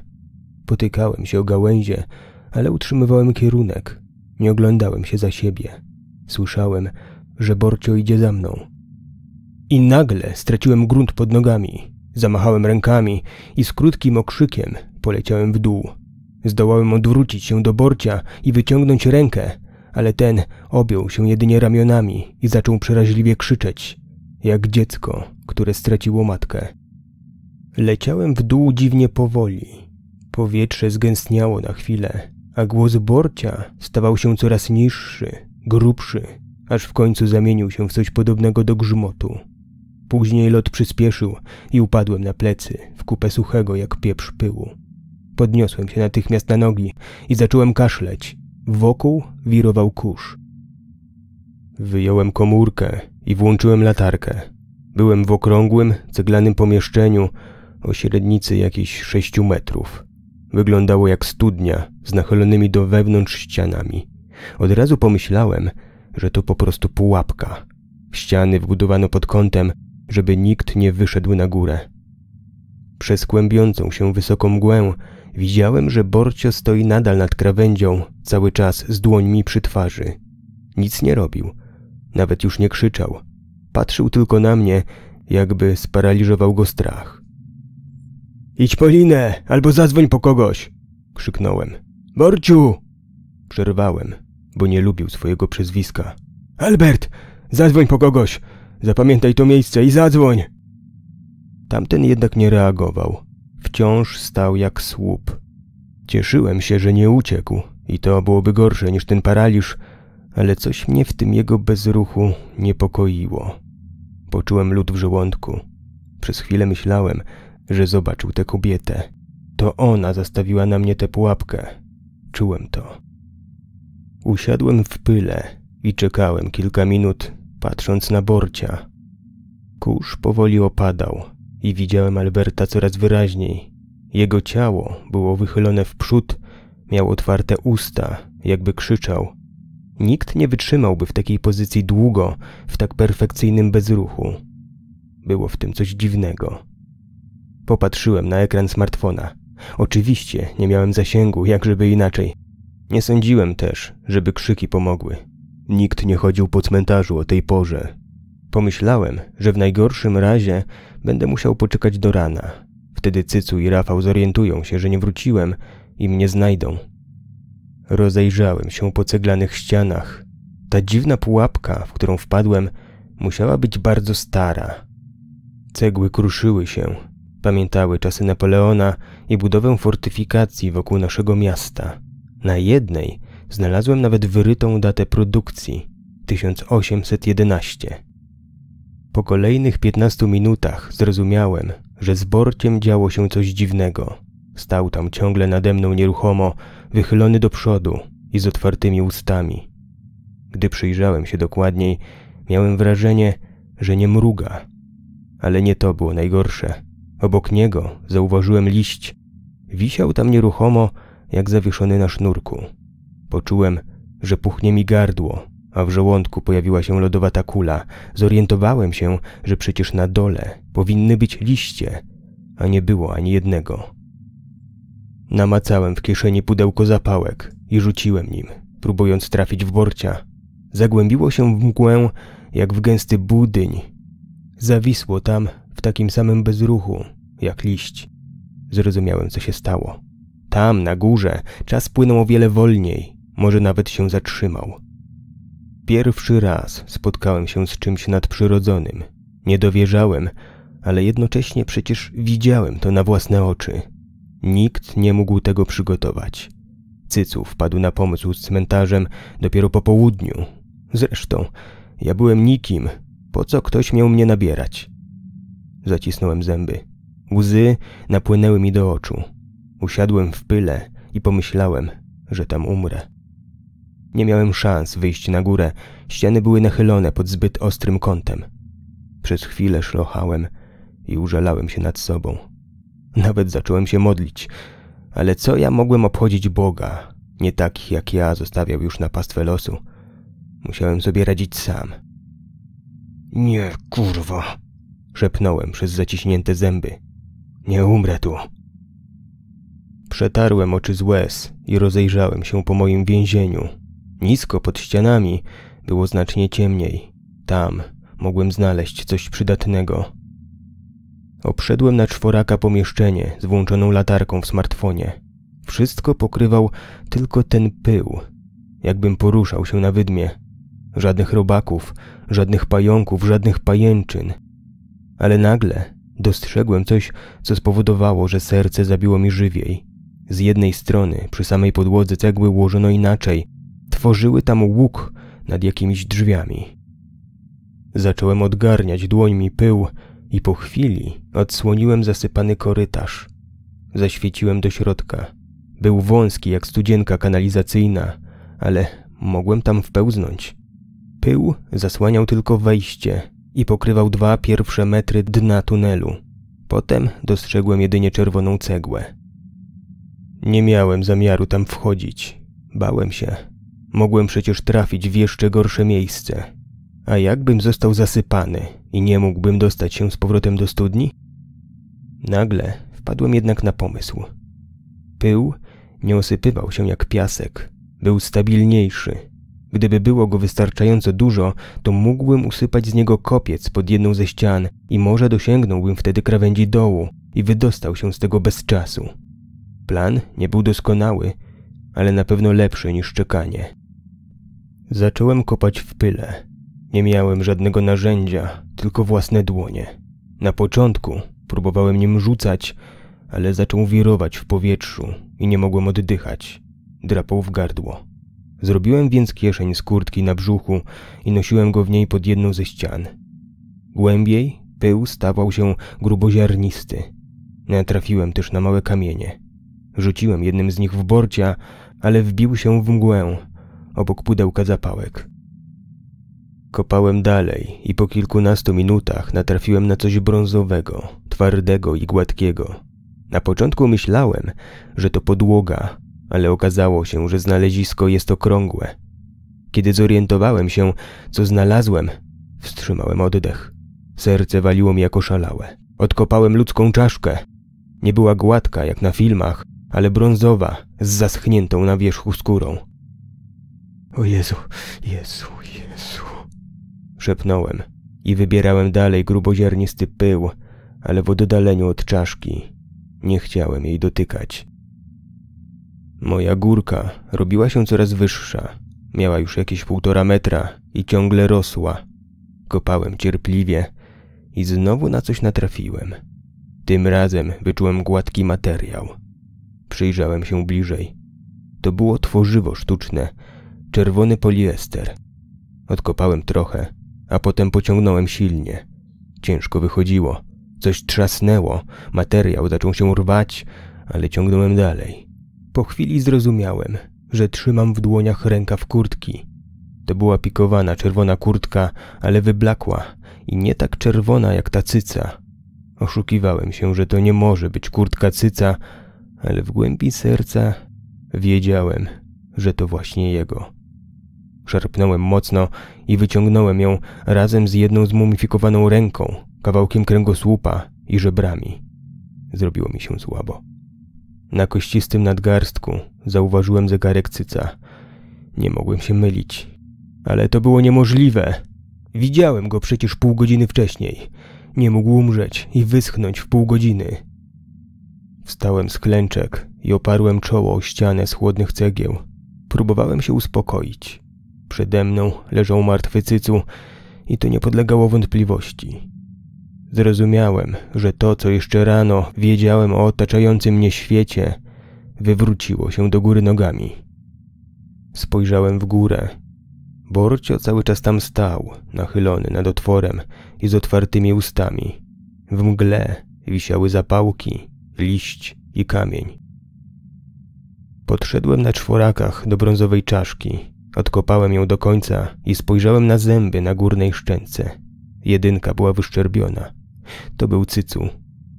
Potykałem się o gałęzie, ale utrzymywałem kierunek. Nie oglądałem się za siebie. Słyszałem, że Borcio idzie za mną. I nagle straciłem grunt pod nogami. Zamachałem rękami i z krótkim okrzykiem poleciałem w dół. Zdołałem odwrócić się do Borcia i wyciągnąć rękę, ale ten objął się jedynie ramionami i zaczął przeraźliwie krzyczeć, jak dziecko które straciło matkę. Leciałem w dół dziwnie powoli. Powietrze zgęstniało na chwilę, a głos Borcia stawał się coraz niższy, grubszy, aż w końcu zamienił się w coś podobnego do grzmotu. Później lot przyspieszył i upadłem na plecy, w kupę suchego jak pieprz pyłu. Podniosłem się natychmiast na nogi i zacząłem kaszleć. Wokół wirował kurz. Wyjąłem komórkę i włączyłem latarkę. Byłem w okrągłym, ceglanym pomieszczeniu o średnicy jakichś sześciu metrów. Wyglądało jak studnia z nachylonymi do wewnątrz ścianami. Od razu pomyślałem, że to po prostu pułapka. Ściany wbudowano pod kątem, żeby nikt nie wyszedł na górę. Przez kłębiącą się wysoką mgłę widziałem, że Borcio stoi nadal nad krawędzią, cały czas z dłońmi przy twarzy. Nic nie robił, nawet już nie krzyczał – Patrzył tylko na mnie, jakby sparaliżował go strach. Idź po linę, albo zadzwoń po kogoś! krzyknąłem. Borciu! Przerwałem, bo nie lubił swojego przezwiska. Albert! Zadzwoń po kogoś! Zapamiętaj to miejsce i zadzwoń! Tamten jednak nie reagował. Wciąż stał jak słup. Cieszyłem się, że nie uciekł i to byłoby gorsze niż ten paraliż, ale coś mnie w tym jego bezruchu niepokoiło. Poczułem lód w żołądku. Przez chwilę myślałem, że zobaczył tę kobietę. To ona zastawiła na mnie tę pułapkę. Czułem to. Usiadłem w pyle i czekałem kilka minut, patrząc na borcia. Kurz powoli opadał i widziałem Alberta coraz wyraźniej. Jego ciało było wychylone w przód, miał otwarte usta, jakby krzyczał – Nikt nie wytrzymałby w takiej pozycji długo, w tak perfekcyjnym bezruchu. Było w tym coś dziwnego. Popatrzyłem na ekran smartfona. Oczywiście nie miałem zasięgu, jak żeby inaczej. Nie sądziłem też, żeby krzyki pomogły. Nikt nie chodził po cmentarzu o tej porze. Pomyślałem, że w najgorszym razie będę musiał poczekać do rana. Wtedy Cycu i Rafał zorientują się, że nie wróciłem i mnie znajdą. Rozejrzałem się po ceglanych ścianach. Ta dziwna pułapka, w którą wpadłem, musiała być bardzo stara. Cegły kruszyły się, pamiętały czasy Napoleona i budowę fortyfikacji wokół naszego miasta. Na jednej znalazłem nawet wyrytą datę produkcji 1811. Po kolejnych 15 minutach zrozumiałem, że z Borciem działo się coś dziwnego. Stał tam ciągle nade mną nieruchomo, wychylony do przodu i z otwartymi ustami. Gdy przyjrzałem się dokładniej, miałem wrażenie, że nie mruga. Ale nie to było najgorsze. Obok niego zauważyłem liść. Wisiał tam nieruchomo, jak zawieszony na sznurku. Poczułem, że puchnie mi gardło, a w żołądku pojawiła się lodowata kula. Zorientowałem się, że przecież na dole powinny być liście, a nie było ani jednego. Namacałem w kieszeni pudełko zapałek i rzuciłem nim, próbując trafić w borcia. Zagłębiło się w mgłę, jak w gęsty budyń. Zawisło tam w takim samym bezruchu, jak liść. Zrozumiałem, co się stało. Tam, na górze, czas płynął o wiele wolniej, może nawet się zatrzymał. Pierwszy raz spotkałem się z czymś nadprzyrodzonym. Nie dowierzałem, ale jednocześnie przecież widziałem to na własne oczy – Nikt nie mógł tego przygotować. Cycu wpadł na pomysł z cmentarzem dopiero po południu. Zresztą, ja byłem nikim. Po co ktoś miał mnie nabierać? Zacisnąłem zęby. Łzy napłynęły mi do oczu. Usiadłem w pyle i pomyślałem, że tam umrę. Nie miałem szans wyjść na górę. Ściany były nachylone pod zbyt ostrym kątem. Przez chwilę szlochałem i użalałem się nad sobą. Nawet zacząłem się modlić. Ale co ja mogłem obchodzić Boga? Nie takich jak ja zostawiał już na pastwę losu. Musiałem sobie radzić sam. Nie, kurwo, szepnąłem przez zaciśnięte zęby. Nie umrę tu. Przetarłem oczy z łez i rozejrzałem się po moim więzieniu. Nisko pod ścianami było znacznie ciemniej. Tam mogłem znaleźć coś przydatnego. Obszedłem na czworaka pomieszczenie z włączoną latarką w smartfonie. Wszystko pokrywał tylko ten pył, jakbym poruszał się na wydmie. Żadnych robaków, żadnych pająków, żadnych pajęczyn. Ale nagle dostrzegłem coś, co spowodowało, że serce zabiło mi żywiej. Z jednej strony, przy samej podłodze cegły ułożono inaczej. Tworzyły tam łuk nad jakimiś drzwiami. Zacząłem odgarniać dłońmi pył, i po chwili odsłoniłem zasypany korytarz. Zaświeciłem do środka. Był wąski jak studzienka kanalizacyjna, ale mogłem tam wpełznąć. Pył zasłaniał tylko wejście i pokrywał dwa pierwsze metry dna tunelu. Potem dostrzegłem jedynie czerwoną cegłę. Nie miałem zamiaru tam wchodzić. Bałem się. Mogłem przecież trafić w jeszcze gorsze miejsce. A jakbym został zasypany, i nie mógłbym dostać się z powrotem do studni? Nagle wpadłem jednak na pomysł. Pył nie osypywał się jak piasek, był stabilniejszy. Gdyby było go wystarczająco dużo, to mógłbym usypać z niego kopiec pod jedną ze ścian i może dosięgnąłbym wtedy krawędzi dołu i wydostał się z tego bez czasu. Plan nie był doskonały, ale na pewno lepszy niż czekanie. Zacząłem kopać w pyle, nie miałem żadnego narzędzia, tylko własne dłonie. Na początku próbowałem nim rzucać, ale zaczął wirować w powietrzu i nie mogłem oddychać. Drapał w gardło. Zrobiłem więc kieszeń z kurtki na brzuchu i nosiłem go w niej pod jedną ze ścian. Głębiej pył stawał się gruboziarnisty. Natrafiłem też na małe kamienie. Rzuciłem jednym z nich w borcia, ale wbił się w mgłę obok pudełka zapałek. Kopałem dalej i po kilkunastu minutach natrafiłem na coś brązowego, twardego i gładkiego. Na początku myślałem, że to podłoga, ale okazało się, że znalezisko jest okrągłe. Kiedy zorientowałem się, co znalazłem, wstrzymałem oddech. Serce waliło mi jako szalałe. Odkopałem ludzką czaszkę. Nie była gładka jak na filmach, ale brązowa, z zaschniętą na wierzchu skórą. O Jezu, Jezu, Jezu szepnąłem i wybierałem dalej gruboziarnisty pył, ale w oddaleniu od czaszki. Nie chciałem jej dotykać. Moja górka robiła się coraz wyższa. Miała już jakieś półtora metra i ciągle rosła. Kopałem cierpliwie i znowu na coś natrafiłem. Tym razem wyczułem gładki materiał. Przyjrzałem się bliżej. To było tworzywo sztuczne, czerwony poliester. Odkopałem trochę a potem pociągnąłem silnie. Ciężko wychodziło. Coś trzasnęło, materiał zaczął się rwać, ale ciągnąłem dalej. Po chwili zrozumiałem, że trzymam w dłoniach rękaw kurtki. To była pikowana, czerwona kurtka, ale wyblakła i nie tak czerwona jak ta cyca. Oszukiwałem się, że to nie może być kurtka cyca, ale w głębi serca wiedziałem, że to właśnie jego. Szarpnąłem mocno i wyciągnąłem ją razem z jedną zmumifikowaną ręką, kawałkiem kręgosłupa i żebrami. Zrobiło mi się słabo. Na kościstym nadgarstku zauważyłem zegarek cyca. Nie mogłem się mylić. Ale to było niemożliwe. Widziałem go przecież pół godziny wcześniej. Nie mógł umrzeć i wyschnąć w pół godziny. Wstałem z klęczek i oparłem czoło o ścianę z chłodnych cegieł. Próbowałem się uspokoić. Przede mną leżał martwy cycu i to nie podlegało wątpliwości. Zrozumiałem, że to, co jeszcze rano wiedziałem o otaczającym mnie świecie, wywróciło się do góry nogami. Spojrzałem w górę. Borcio cały czas tam stał, nachylony nad otworem i z otwartymi ustami. W mgle wisiały zapałki, liść i kamień. Podszedłem na czworakach do brązowej czaszki Odkopałem ją do końca i spojrzałem na zęby na górnej szczęce. Jedynka była wyszczerbiona. To był cycu.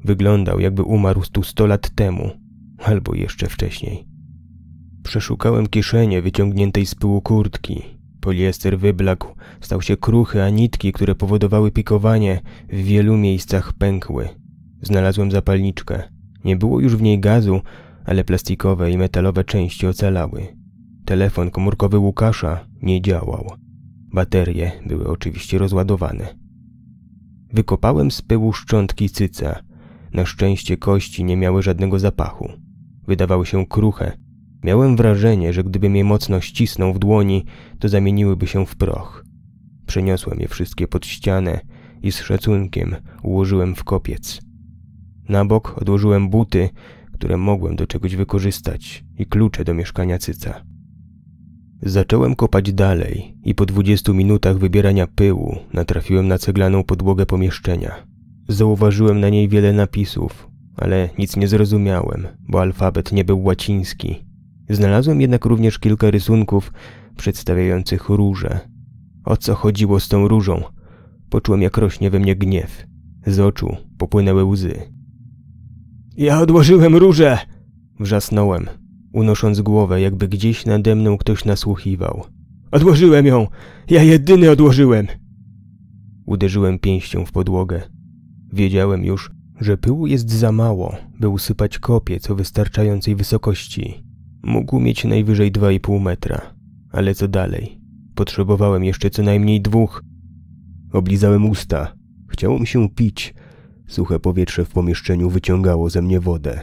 Wyglądał, jakby umarł tu sto lat temu, albo jeszcze wcześniej. Przeszukałem kieszenie wyciągniętej z pyłu kurtki. Poliester wyblakł, stał się kruchy, a nitki, które powodowały pikowanie, w wielu miejscach pękły. Znalazłem zapalniczkę. Nie było już w niej gazu, ale plastikowe i metalowe części ocalały. Telefon komórkowy Łukasza nie działał. Baterie były oczywiście rozładowane. Wykopałem z pyłu szczątki cyca. Na szczęście kości nie miały żadnego zapachu. Wydawały się kruche. Miałem wrażenie, że gdybym je mocno ścisnął w dłoni, to zamieniłyby się w proch. Przeniosłem je wszystkie pod ścianę i z szacunkiem ułożyłem w kopiec. Na bok odłożyłem buty, które mogłem do czegoś wykorzystać i klucze do mieszkania cyca. Zacząłem kopać dalej i po dwudziestu minutach wybierania pyłu natrafiłem na ceglaną podłogę pomieszczenia. Zauważyłem na niej wiele napisów, ale nic nie zrozumiałem, bo alfabet nie był łaciński. Znalazłem jednak również kilka rysunków przedstawiających róże. O co chodziło z tą różą? Poczułem, jak rośnie we mnie gniew. Z oczu popłynęły łzy. Ja odłożyłem róże! Wrzasnąłem, unosząc głowę, jakby gdzieś nade mną ktoś nasłuchiwał. Odłożyłem ją! Ja jedyny odłożyłem! Uderzyłem pięścią w podłogę. Wiedziałem już, że pyłu jest za mało, by usypać kopiec o wystarczającej wysokości. Mógł mieć najwyżej 2,5 metra, ale co dalej? Potrzebowałem jeszcze co najmniej dwóch. Oblizałem usta. Chciało mi się pić. Suche powietrze w pomieszczeniu wyciągało ze mnie wodę.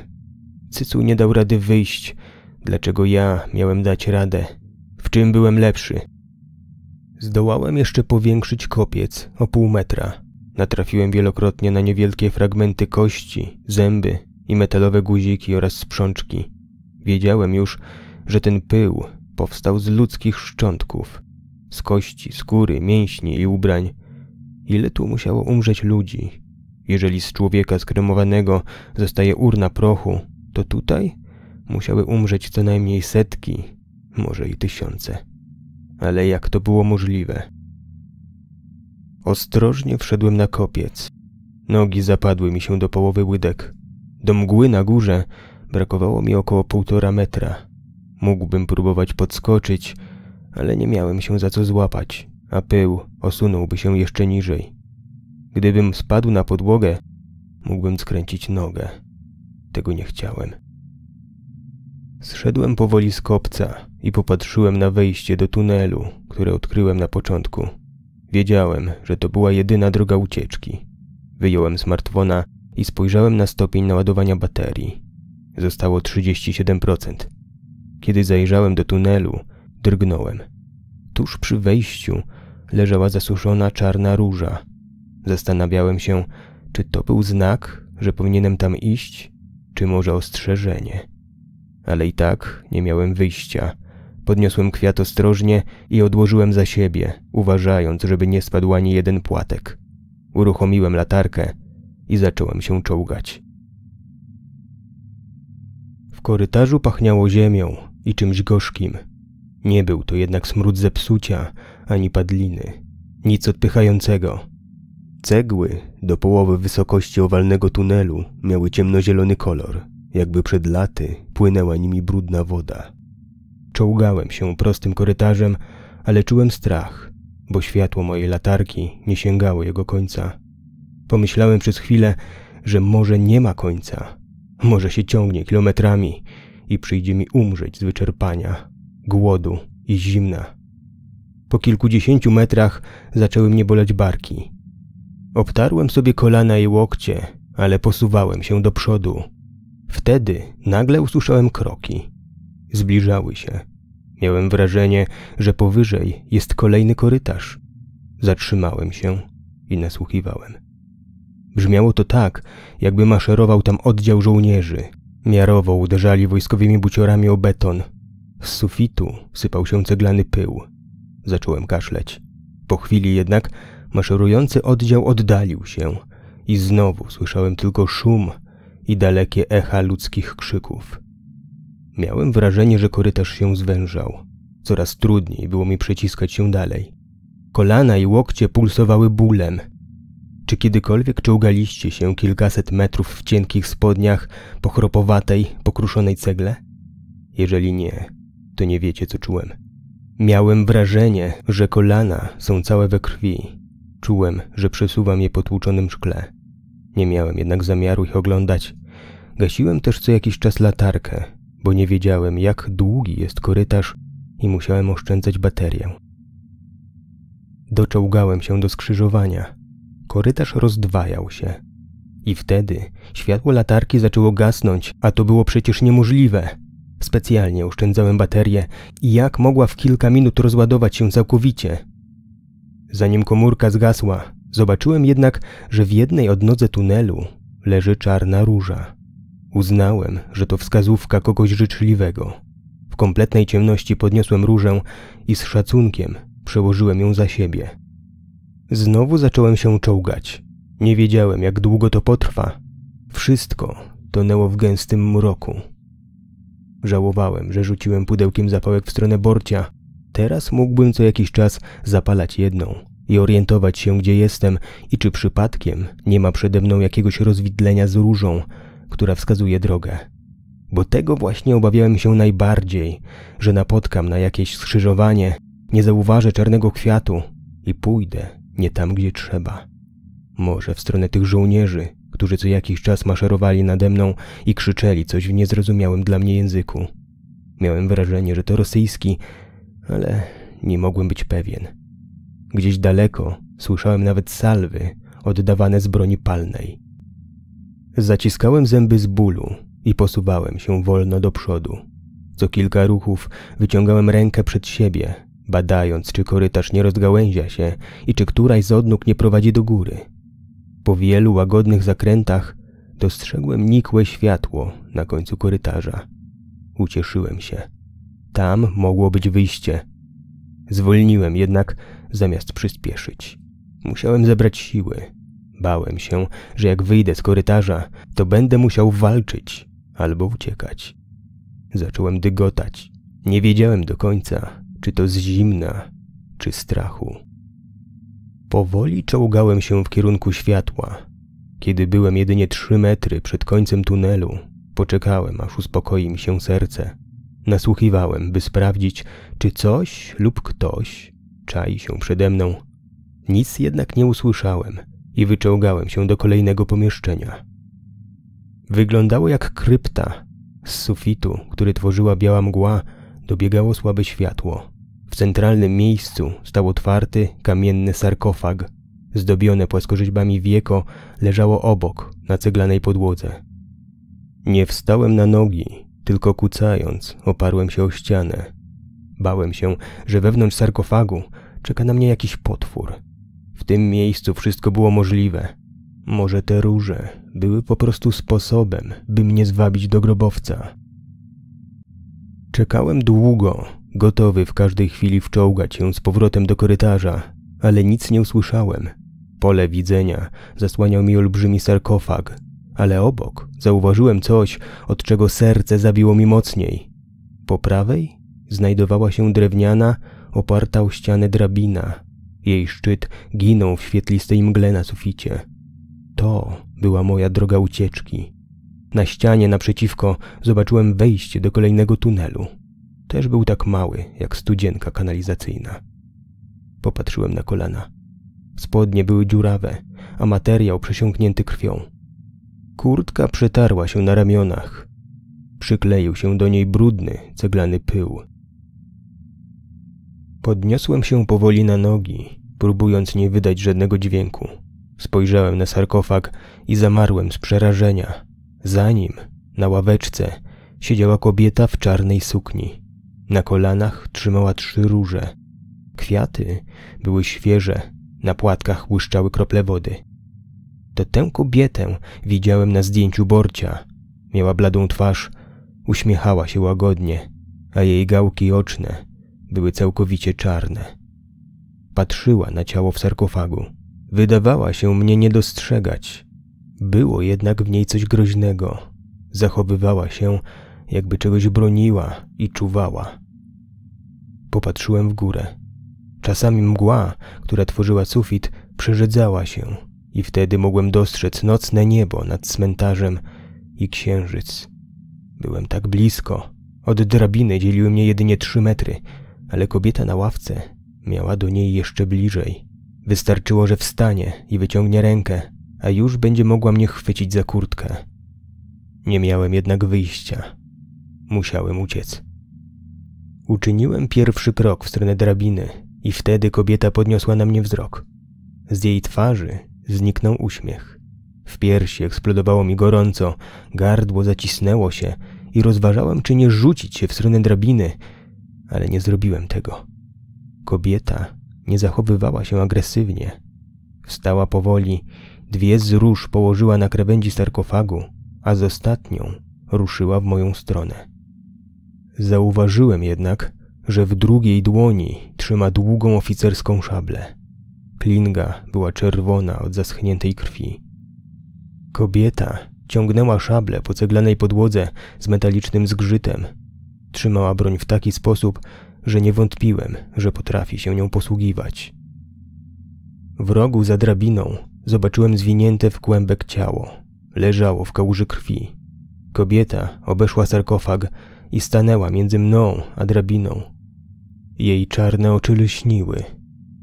Cycu nie dał rady wyjść, Dlaczego ja miałem dać radę? W czym byłem lepszy? Zdołałem jeszcze powiększyć kopiec o pół metra. Natrafiłem wielokrotnie na niewielkie fragmenty kości, zęby i metalowe guziki oraz sprzączki. Wiedziałem już, że ten pył powstał z ludzkich szczątków, z kości, skóry, mięśni i ubrań. Ile tu musiało umrzeć ludzi? Jeżeli z człowieka skremowanego zostaje urna prochu, to tutaj Musiały umrzeć co najmniej setki, może i tysiące. Ale jak to było możliwe? Ostrożnie wszedłem na kopiec. Nogi zapadły mi się do połowy łydek. Do mgły na górze brakowało mi około półtora metra. Mógłbym próbować podskoczyć, ale nie miałem się za co złapać, a pył osunąłby się jeszcze niżej. Gdybym spadł na podłogę, mógłbym skręcić nogę. Tego nie chciałem. Zszedłem powoli z kopca i popatrzyłem na wejście do tunelu, które odkryłem na początku. Wiedziałem, że to była jedyna droga ucieczki. Wyjąłem smartfona i spojrzałem na stopień naładowania baterii. Zostało 37%. Kiedy zajrzałem do tunelu, drgnąłem. Tuż przy wejściu leżała zasuszona czarna róża. Zastanawiałem się, czy to był znak, że powinienem tam iść, czy może ostrzeżenie ale i tak nie miałem wyjścia. Podniosłem kwiat ostrożnie i odłożyłem za siebie, uważając, żeby nie spadł ani jeden płatek. Uruchomiłem latarkę i zacząłem się czołgać. W korytarzu pachniało ziemią i czymś gorzkim. Nie był to jednak smród zepsucia ani padliny. Nic odpychającego. Cegły do połowy wysokości owalnego tunelu miały ciemnozielony kolor – jakby przed laty płynęła nimi brudna woda. Czołgałem się prostym korytarzem, ale czułem strach, bo światło mojej latarki nie sięgało jego końca. Pomyślałem przez chwilę, że może nie ma końca, może się ciągnie kilometrami i przyjdzie mi umrzeć z wyczerpania, głodu i zimna. Po kilkudziesięciu metrach zaczęły mnie boleć barki. Obtarłem sobie kolana i łokcie, ale posuwałem się do przodu, Wtedy nagle usłyszałem kroki. Zbliżały się. Miałem wrażenie, że powyżej jest kolejny korytarz. Zatrzymałem się i nasłuchiwałem. Brzmiało to tak, jakby maszerował tam oddział żołnierzy. Miarowo uderzali wojskowymi buciorami o beton. Z sufitu sypał się ceglany pył. Zacząłem kaszleć. Po chwili jednak maszerujący oddział oddalił się i znowu słyszałem tylko szum i dalekie echa ludzkich krzyków. Miałem wrażenie, że korytarz się zwężał. Coraz trudniej było mi przeciskać się dalej. Kolana i łokcie pulsowały bólem. Czy kiedykolwiek czołgaliście się kilkaset metrów w cienkich spodniach po chropowatej, pokruszonej cegle? Jeżeli nie, to nie wiecie, co czułem. Miałem wrażenie, że kolana są całe we krwi. Czułem, że przesuwam je po tłuczonym szkle. Nie miałem jednak zamiaru ich oglądać. Gasiłem też co jakiś czas latarkę, bo nie wiedziałem jak długi jest korytarz i musiałem oszczędzać baterię. Doczołgałem się do skrzyżowania. Korytarz rozdwajał się. I wtedy światło latarki zaczęło gasnąć, a to było przecież niemożliwe. Specjalnie oszczędzałem baterię i jak mogła w kilka minut rozładować się całkowicie. Zanim komórka zgasła, Zobaczyłem jednak, że w jednej odnodze tunelu leży czarna róża. Uznałem, że to wskazówka kogoś życzliwego. W kompletnej ciemności podniosłem różę i z szacunkiem przełożyłem ją za siebie. Znowu zacząłem się czołgać. Nie wiedziałem, jak długo to potrwa. Wszystko tonęło w gęstym mroku. Żałowałem, że rzuciłem pudełkiem zapałek w stronę borcia. Teraz mógłbym co jakiś czas zapalać jedną i orientować się, gdzie jestem i czy przypadkiem nie ma przede mną jakiegoś rozwidlenia z różą, która wskazuje drogę. Bo tego właśnie obawiałem się najbardziej, że napotkam na jakieś skrzyżowanie, nie zauważę czarnego kwiatu i pójdę nie tam, gdzie trzeba. Może w stronę tych żołnierzy, którzy co jakiś czas maszerowali nade mną i krzyczeli coś w niezrozumiałym dla mnie języku. Miałem wrażenie, że to rosyjski, ale nie mogłem być pewien. Gdzieś daleko słyszałem nawet salwy oddawane z broni palnej. Zaciskałem zęby z bólu i posuwałem się wolno do przodu. Co kilka ruchów wyciągałem rękę przed siebie, badając, czy korytarz nie rozgałęzia się i czy któraś z odnóg nie prowadzi do góry. Po wielu łagodnych zakrętach dostrzegłem nikłe światło na końcu korytarza. Ucieszyłem się. Tam mogło być wyjście. Zwolniłem jednak, zamiast przyspieszyć. Musiałem zebrać siły. Bałem się, że jak wyjdę z korytarza, to będę musiał walczyć albo uciekać. Zacząłem dygotać. Nie wiedziałem do końca, czy to z zimna, czy strachu. Powoli czołgałem się w kierunku światła. Kiedy byłem jedynie trzy metry przed końcem tunelu, poczekałem, aż uspokoi mi się serce. Nasłuchiwałem, by sprawdzić, czy coś lub ktoś czai się przede mną. Nic jednak nie usłyszałem i wyczołgałem się do kolejnego pomieszczenia. Wyglądało jak krypta. Z sufitu, który tworzyła biała mgła, dobiegało słabe światło. W centralnym miejscu stał otwarty, kamienny sarkofag. Zdobione płaskorzeźbami wieko leżało obok, na ceglanej podłodze. Nie wstałem na nogi tylko kucając, oparłem się o ścianę. Bałem się, że wewnątrz sarkofagu czeka na mnie jakiś potwór. W tym miejscu wszystko było możliwe. Może te róże były po prostu sposobem, by mnie zwabić do grobowca. Czekałem długo, gotowy w każdej chwili wczołgać się z powrotem do korytarza, ale nic nie usłyszałem. Pole widzenia zasłaniał mi olbrzymi sarkofag, ale obok zauważyłem coś, od czego serce zabiło mi mocniej. Po prawej znajdowała się drewniana, oparta o ścianę drabina. Jej szczyt ginął w świetlistej mgle na suficie. To była moja droga ucieczki. Na ścianie naprzeciwko zobaczyłem wejście do kolejnego tunelu. Też był tak mały, jak studzienka kanalizacyjna. Popatrzyłem na kolana. Spodnie były dziurawe, a materiał przesiąknięty krwią. Kurtka przetarła się na ramionach. Przykleił się do niej brudny, ceglany pył. Podniosłem się powoli na nogi, próbując nie wydać żadnego dźwięku. Spojrzałem na sarkofag i zamarłem z przerażenia. Za nim, na ławeczce, siedziała kobieta w czarnej sukni. Na kolanach trzymała trzy róże. Kwiaty były świeże, na płatkach błyszczały krople wody. To tę kobietę widziałem na zdjęciu Borcia. Miała bladą twarz, uśmiechała się łagodnie, a jej gałki oczne były całkowicie czarne. Patrzyła na ciało w sarkofagu. Wydawała się mnie nie dostrzegać. Było jednak w niej coś groźnego. Zachowywała się, jakby czegoś broniła i czuwała. Popatrzyłem w górę. Czasami mgła, która tworzyła sufit, przerzedzała się i wtedy mogłem dostrzec nocne niebo nad cmentarzem i księżyc. Byłem tak blisko. Od drabiny dzieliły mnie jedynie trzy metry, ale kobieta na ławce miała do niej jeszcze bliżej. Wystarczyło, że wstanie i wyciągnie rękę, a już będzie mogła mnie chwycić za kurtkę. Nie miałem jednak wyjścia. Musiałem uciec. Uczyniłem pierwszy krok w stronę drabiny i wtedy kobieta podniosła na mnie wzrok. Z jej twarzy Zniknął uśmiech. W piersi eksplodowało mi gorąco, gardło zacisnęło się i rozważałem, czy nie rzucić się w stronę drabiny, ale nie zrobiłem tego. Kobieta nie zachowywała się agresywnie. Wstała powoli, dwie z róż położyła na krawędzi sarkofagu, a z ostatnią ruszyła w moją stronę. Zauważyłem jednak, że w drugiej dłoni trzyma długą oficerską szablę. Klinga była czerwona od zaschniętej krwi. Kobieta ciągnęła szable po ceglanej podłodze z metalicznym zgrzytem. Trzymała broń w taki sposób, że nie wątpiłem, że potrafi się nią posługiwać. W rogu za drabiną zobaczyłem zwinięte w kłębek ciało. Leżało w kałuży krwi. Kobieta obeszła sarkofag i stanęła między mną a drabiną. Jej czarne oczy lśniły,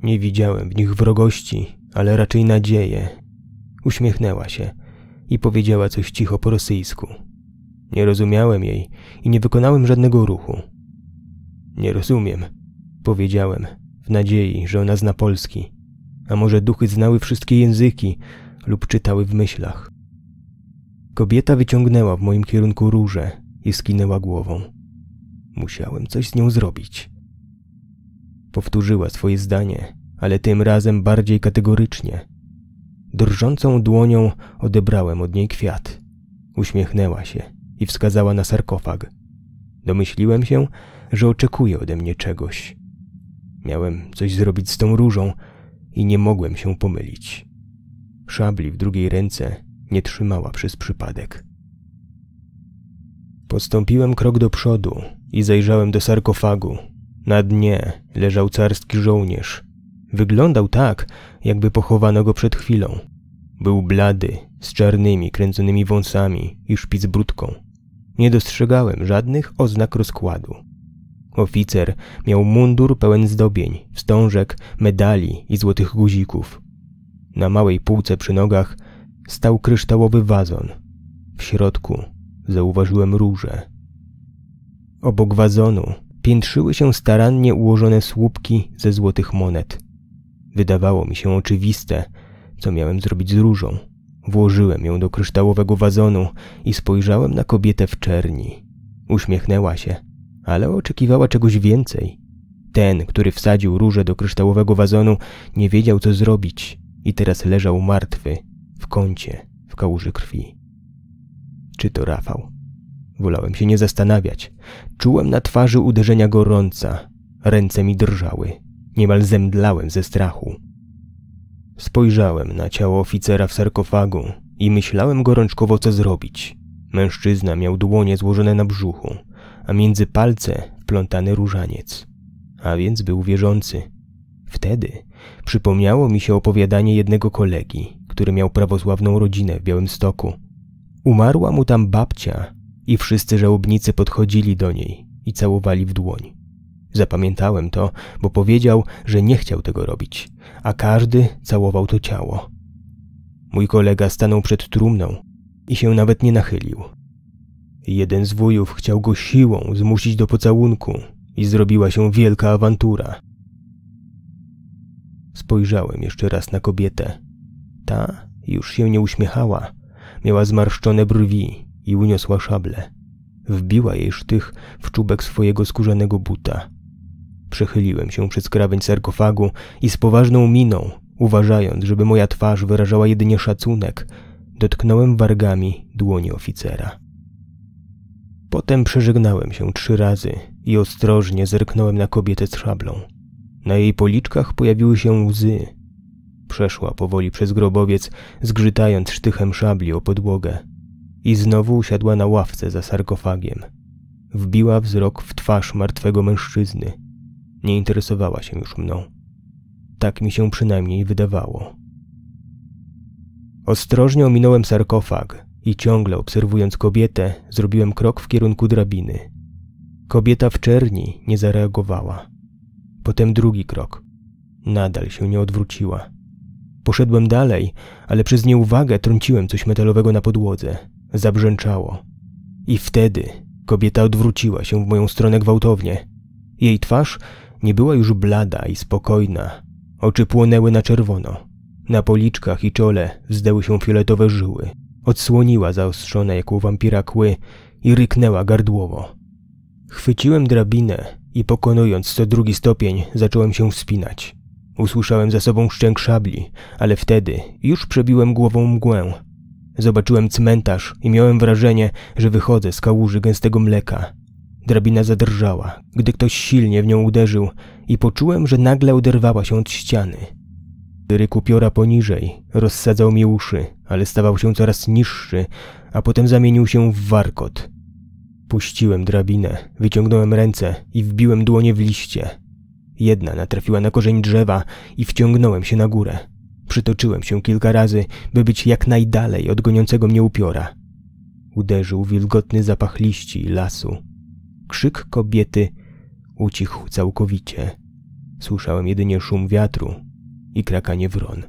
nie widziałem w nich wrogości, ale raczej nadzieję. Uśmiechnęła się i powiedziała coś cicho po rosyjsku. Nie rozumiałem jej i nie wykonałem żadnego ruchu. Nie rozumiem, powiedziałem, w nadziei, że ona zna polski. A może duchy znały wszystkie języki lub czytały w myślach. Kobieta wyciągnęła w moim kierunku róże i skinęła głową. Musiałem coś z nią zrobić. Powtórzyła swoje zdanie, ale tym razem bardziej kategorycznie. Drżącą dłonią odebrałem od niej kwiat. Uśmiechnęła się i wskazała na sarkofag. Domyśliłem się, że oczekuje ode mnie czegoś. Miałem coś zrobić z tą różą i nie mogłem się pomylić. Szabli w drugiej ręce nie trzymała przez przypadek. Postąpiłem krok do przodu i zajrzałem do sarkofagu, na dnie leżał carski żołnierz. Wyglądał tak, jakby pochowano go przed chwilą. Był blady, z czarnymi, kręconymi wąsami i szpicbrudką. Nie dostrzegałem żadnych oznak rozkładu. Oficer miał mundur pełen zdobień, wstążek, medali i złotych guzików. Na małej półce przy nogach stał kryształowy wazon. W środku zauważyłem róże. Obok wazonu piętrzyły się starannie ułożone słupki ze złotych monet. Wydawało mi się oczywiste, co miałem zrobić z różą. Włożyłem ją do kryształowego wazonu i spojrzałem na kobietę w czerni. Uśmiechnęła się, ale oczekiwała czegoś więcej. Ten, który wsadził różę do kryształowego wazonu, nie wiedział co zrobić i teraz leżał martwy w kącie w kałuży krwi. Czy to Rafał? Wolałem się nie zastanawiać. Czułem na twarzy uderzenia gorąca. Ręce mi drżały. Niemal zemdlałem ze strachu. Spojrzałem na ciało oficera w sarkofagu i myślałem gorączkowo, co zrobić. Mężczyzna miał dłonie złożone na brzuchu, a między palce wplątany różaniec. A więc był wierzący. Wtedy przypomniało mi się opowiadanie jednego kolegi, który miał prawosławną rodzinę w Białymstoku. Umarła mu tam babcia, i wszyscy żałobnicy podchodzili do niej i całowali w dłoń. Zapamiętałem to, bo powiedział, że nie chciał tego robić, a każdy całował to ciało. Mój kolega stanął przed trumną i się nawet nie nachylił. Jeden z wujów chciał go siłą zmusić do pocałunku i zrobiła się wielka awantura. Spojrzałem jeszcze raz na kobietę. Ta już się nie uśmiechała. Miała zmarszczone brwi, i uniosła szablę. Wbiła jej sztych w czubek swojego skórzanego buta. Przechyliłem się przez krawędź sarkofagu i z poważną miną, uważając, żeby moja twarz wyrażała jedynie szacunek, dotknąłem wargami dłoni oficera. Potem przeżegnałem się trzy razy i ostrożnie zerknąłem na kobietę z szablą. Na jej policzkach pojawiły się łzy. Przeszła powoli przez grobowiec, zgrzytając sztychem szabli o podłogę i znowu usiadła na ławce za sarkofagiem. Wbiła wzrok w twarz martwego mężczyzny. Nie interesowała się już mną. Tak mi się przynajmniej wydawało. Ostrożnie ominąłem sarkofag i ciągle obserwując kobietę, zrobiłem krok w kierunku drabiny. Kobieta w czerni nie zareagowała. Potem drugi krok. Nadal się nie odwróciła. Poszedłem dalej, ale przez nieuwagę trąciłem coś metalowego na podłodze. Zabrzęczało. I wtedy kobieta odwróciła się w moją stronę gwałtownie. Jej twarz nie była już blada i spokojna. Oczy płonęły na czerwono. Na policzkach i czole wzdęły się fioletowe żyły. Odsłoniła zaostrzone jak u wampira kły i ryknęła gardłowo. Chwyciłem drabinę i pokonując co drugi stopień zacząłem się wspinać. Usłyszałem za sobą szczęk szabli, ale wtedy już przebiłem głową mgłę Zobaczyłem cmentarz i miałem wrażenie, że wychodzę z kałuży gęstego mleka. Drabina zadrżała, gdy ktoś silnie w nią uderzył i poczułem, że nagle oderwała się od ściany. Ryku piora poniżej rozsadzał mi uszy, ale stawał się coraz niższy, a potem zamienił się w warkot. Puściłem drabinę, wyciągnąłem ręce i wbiłem dłonie w liście. Jedna natrafiła na korzeń drzewa i wciągnąłem się na górę. Przytoczyłem się kilka razy, by być jak najdalej od goniącego mnie upiora. Uderzył wilgotny zapach liści i lasu. Krzyk kobiety ucichł całkowicie. Słyszałem jedynie szum wiatru i krakanie wron.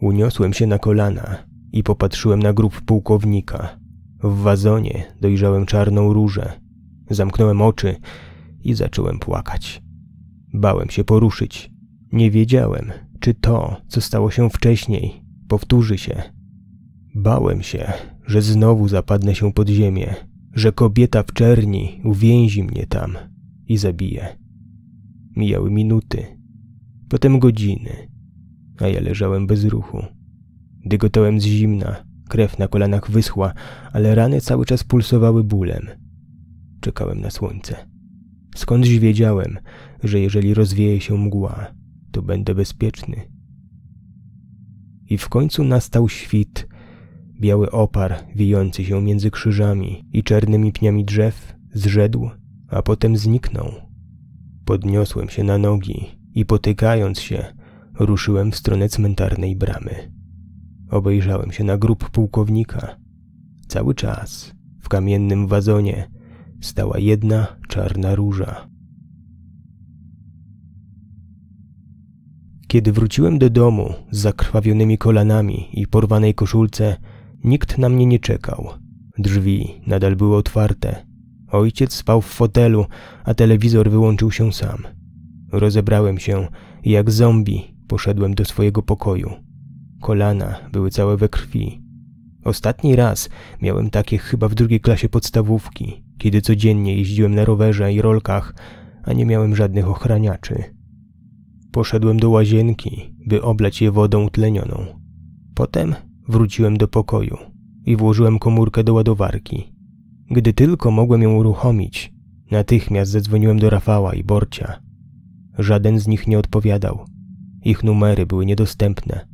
Uniosłem się na kolana i popatrzyłem na grób pułkownika. W wazonie dojrzałem czarną różę. Zamknąłem oczy i zacząłem płakać. Bałem się poruszyć, nie wiedziałem, czy to, co stało się wcześniej, powtórzy się. Bałem się, że znowu zapadnę się pod ziemię, że kobieta w czerni uwięzi mnie tam i zabije. Mijały minuty, potem godziny, a ja leżałem bez ruchu. Dygotałem z zimna, krew na kolanach wyschła, ale rany cały czas pulsowały bólem. Czekałem na słońce. Skądś wiedziałem, że jeżeli rozwieje się mgła, tu będę bezpieczny. I w końcu nastał świt, biały opar wijący się między krzyżami i czarnymi pniami drzew zrzedł, a potem zniknął. Podniosłem się na nogi i potykając się, ruszyłem w stronę cmentarnej bramy. Obejrzałem się na grób pułkownika. Cały czas w kamiennym wazonie stała jedna czarna róża. Kiedy wróciłem do domu z zakrwawionymi kolanami i porwanej koszulce, nikt na mnie nie czekał. Drzwi nadal były otwarte. Ojciec spał w fotelu, a telewizor wyłączył się sam. Rozebrałem się i jak zombie poszedłem do swojego pokoju. Kolana były całe we krwi. Ostatni raz miałem takie chyba w drugiej klasie podstawówki, kiedy codziennie jeździłem na rowerze i rolkach, a nie miałem żadnych ochraniaczy. Poszedłem do łazienki, by oblać je wodą tlenioną. Potem wróciłem do pokoju i włożyłem komórkę do ładowarki. Gdy tylko mogłem ją uruchomić, natychmiast zadzwoniłem do Rafała i Borcia. Żaden z nich nie odpowiadał. Ich numery były niedostępne.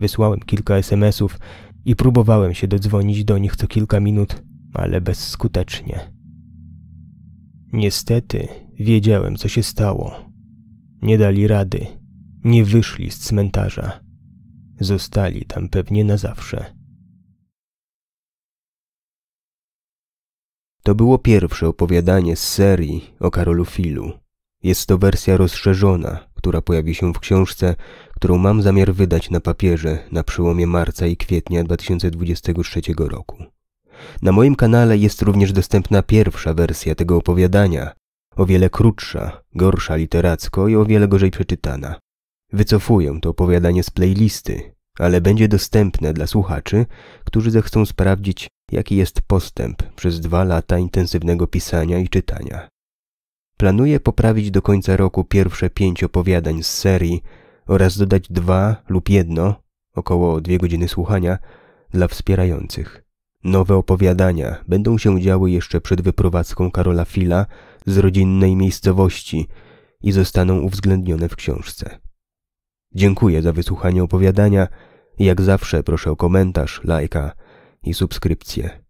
Wysłałem kilka SMS-ów i próbowałem się dodzwonić do nich co kilka minut, ale bezskutecznie. Niestety wiedziałem, co się stało nie dali rady, nie wyszli z cmentarza. Zostali tam pewnie na zawsze. To było pierwsze opowiadanie z serii o Karolu Filu. Jest to wersja rozszerzona, która pojawi się w książce, którą mam zamiar wydać na papierze na przełomie marca i kwietnia 2023 roku. Na moim kanale jest również dostępna pierwsza wersja tego opowiadania, o wiele krótsza, gorsza literacko i o wiele gorzej przeczytana. Wycofuję to opowiadanie z playlisty, ale będzie dostępne dla słuchaczy, którzy zechcą sprawdzić, jaki jest postęp przez dwa lata intensywnego pisania i czytania. Planuję poprawić do końca roku pierwsze pięć opowiadań z serii oraz dodać dwa lub jedno, około dwie godziny słuchania, dla wspierających. Nowe opowiadania będą się działy jeszcze przed wyprowadzką Karola Fila z rodzinnej miejscowości i zostaną uwzględnione w książce. Dziękuję za wysłuchanie opowiadania. Jak zawsze proszę o komentarz, lajka i subskrypcję.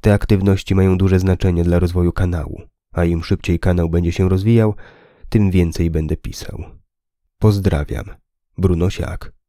Te aktywności mają duże znaczenie dla rozwoju kanału, a im szybciej kanał będzie się rozwijał, tym więcej będę pisał. Pozdrawiam. Bruno Siak.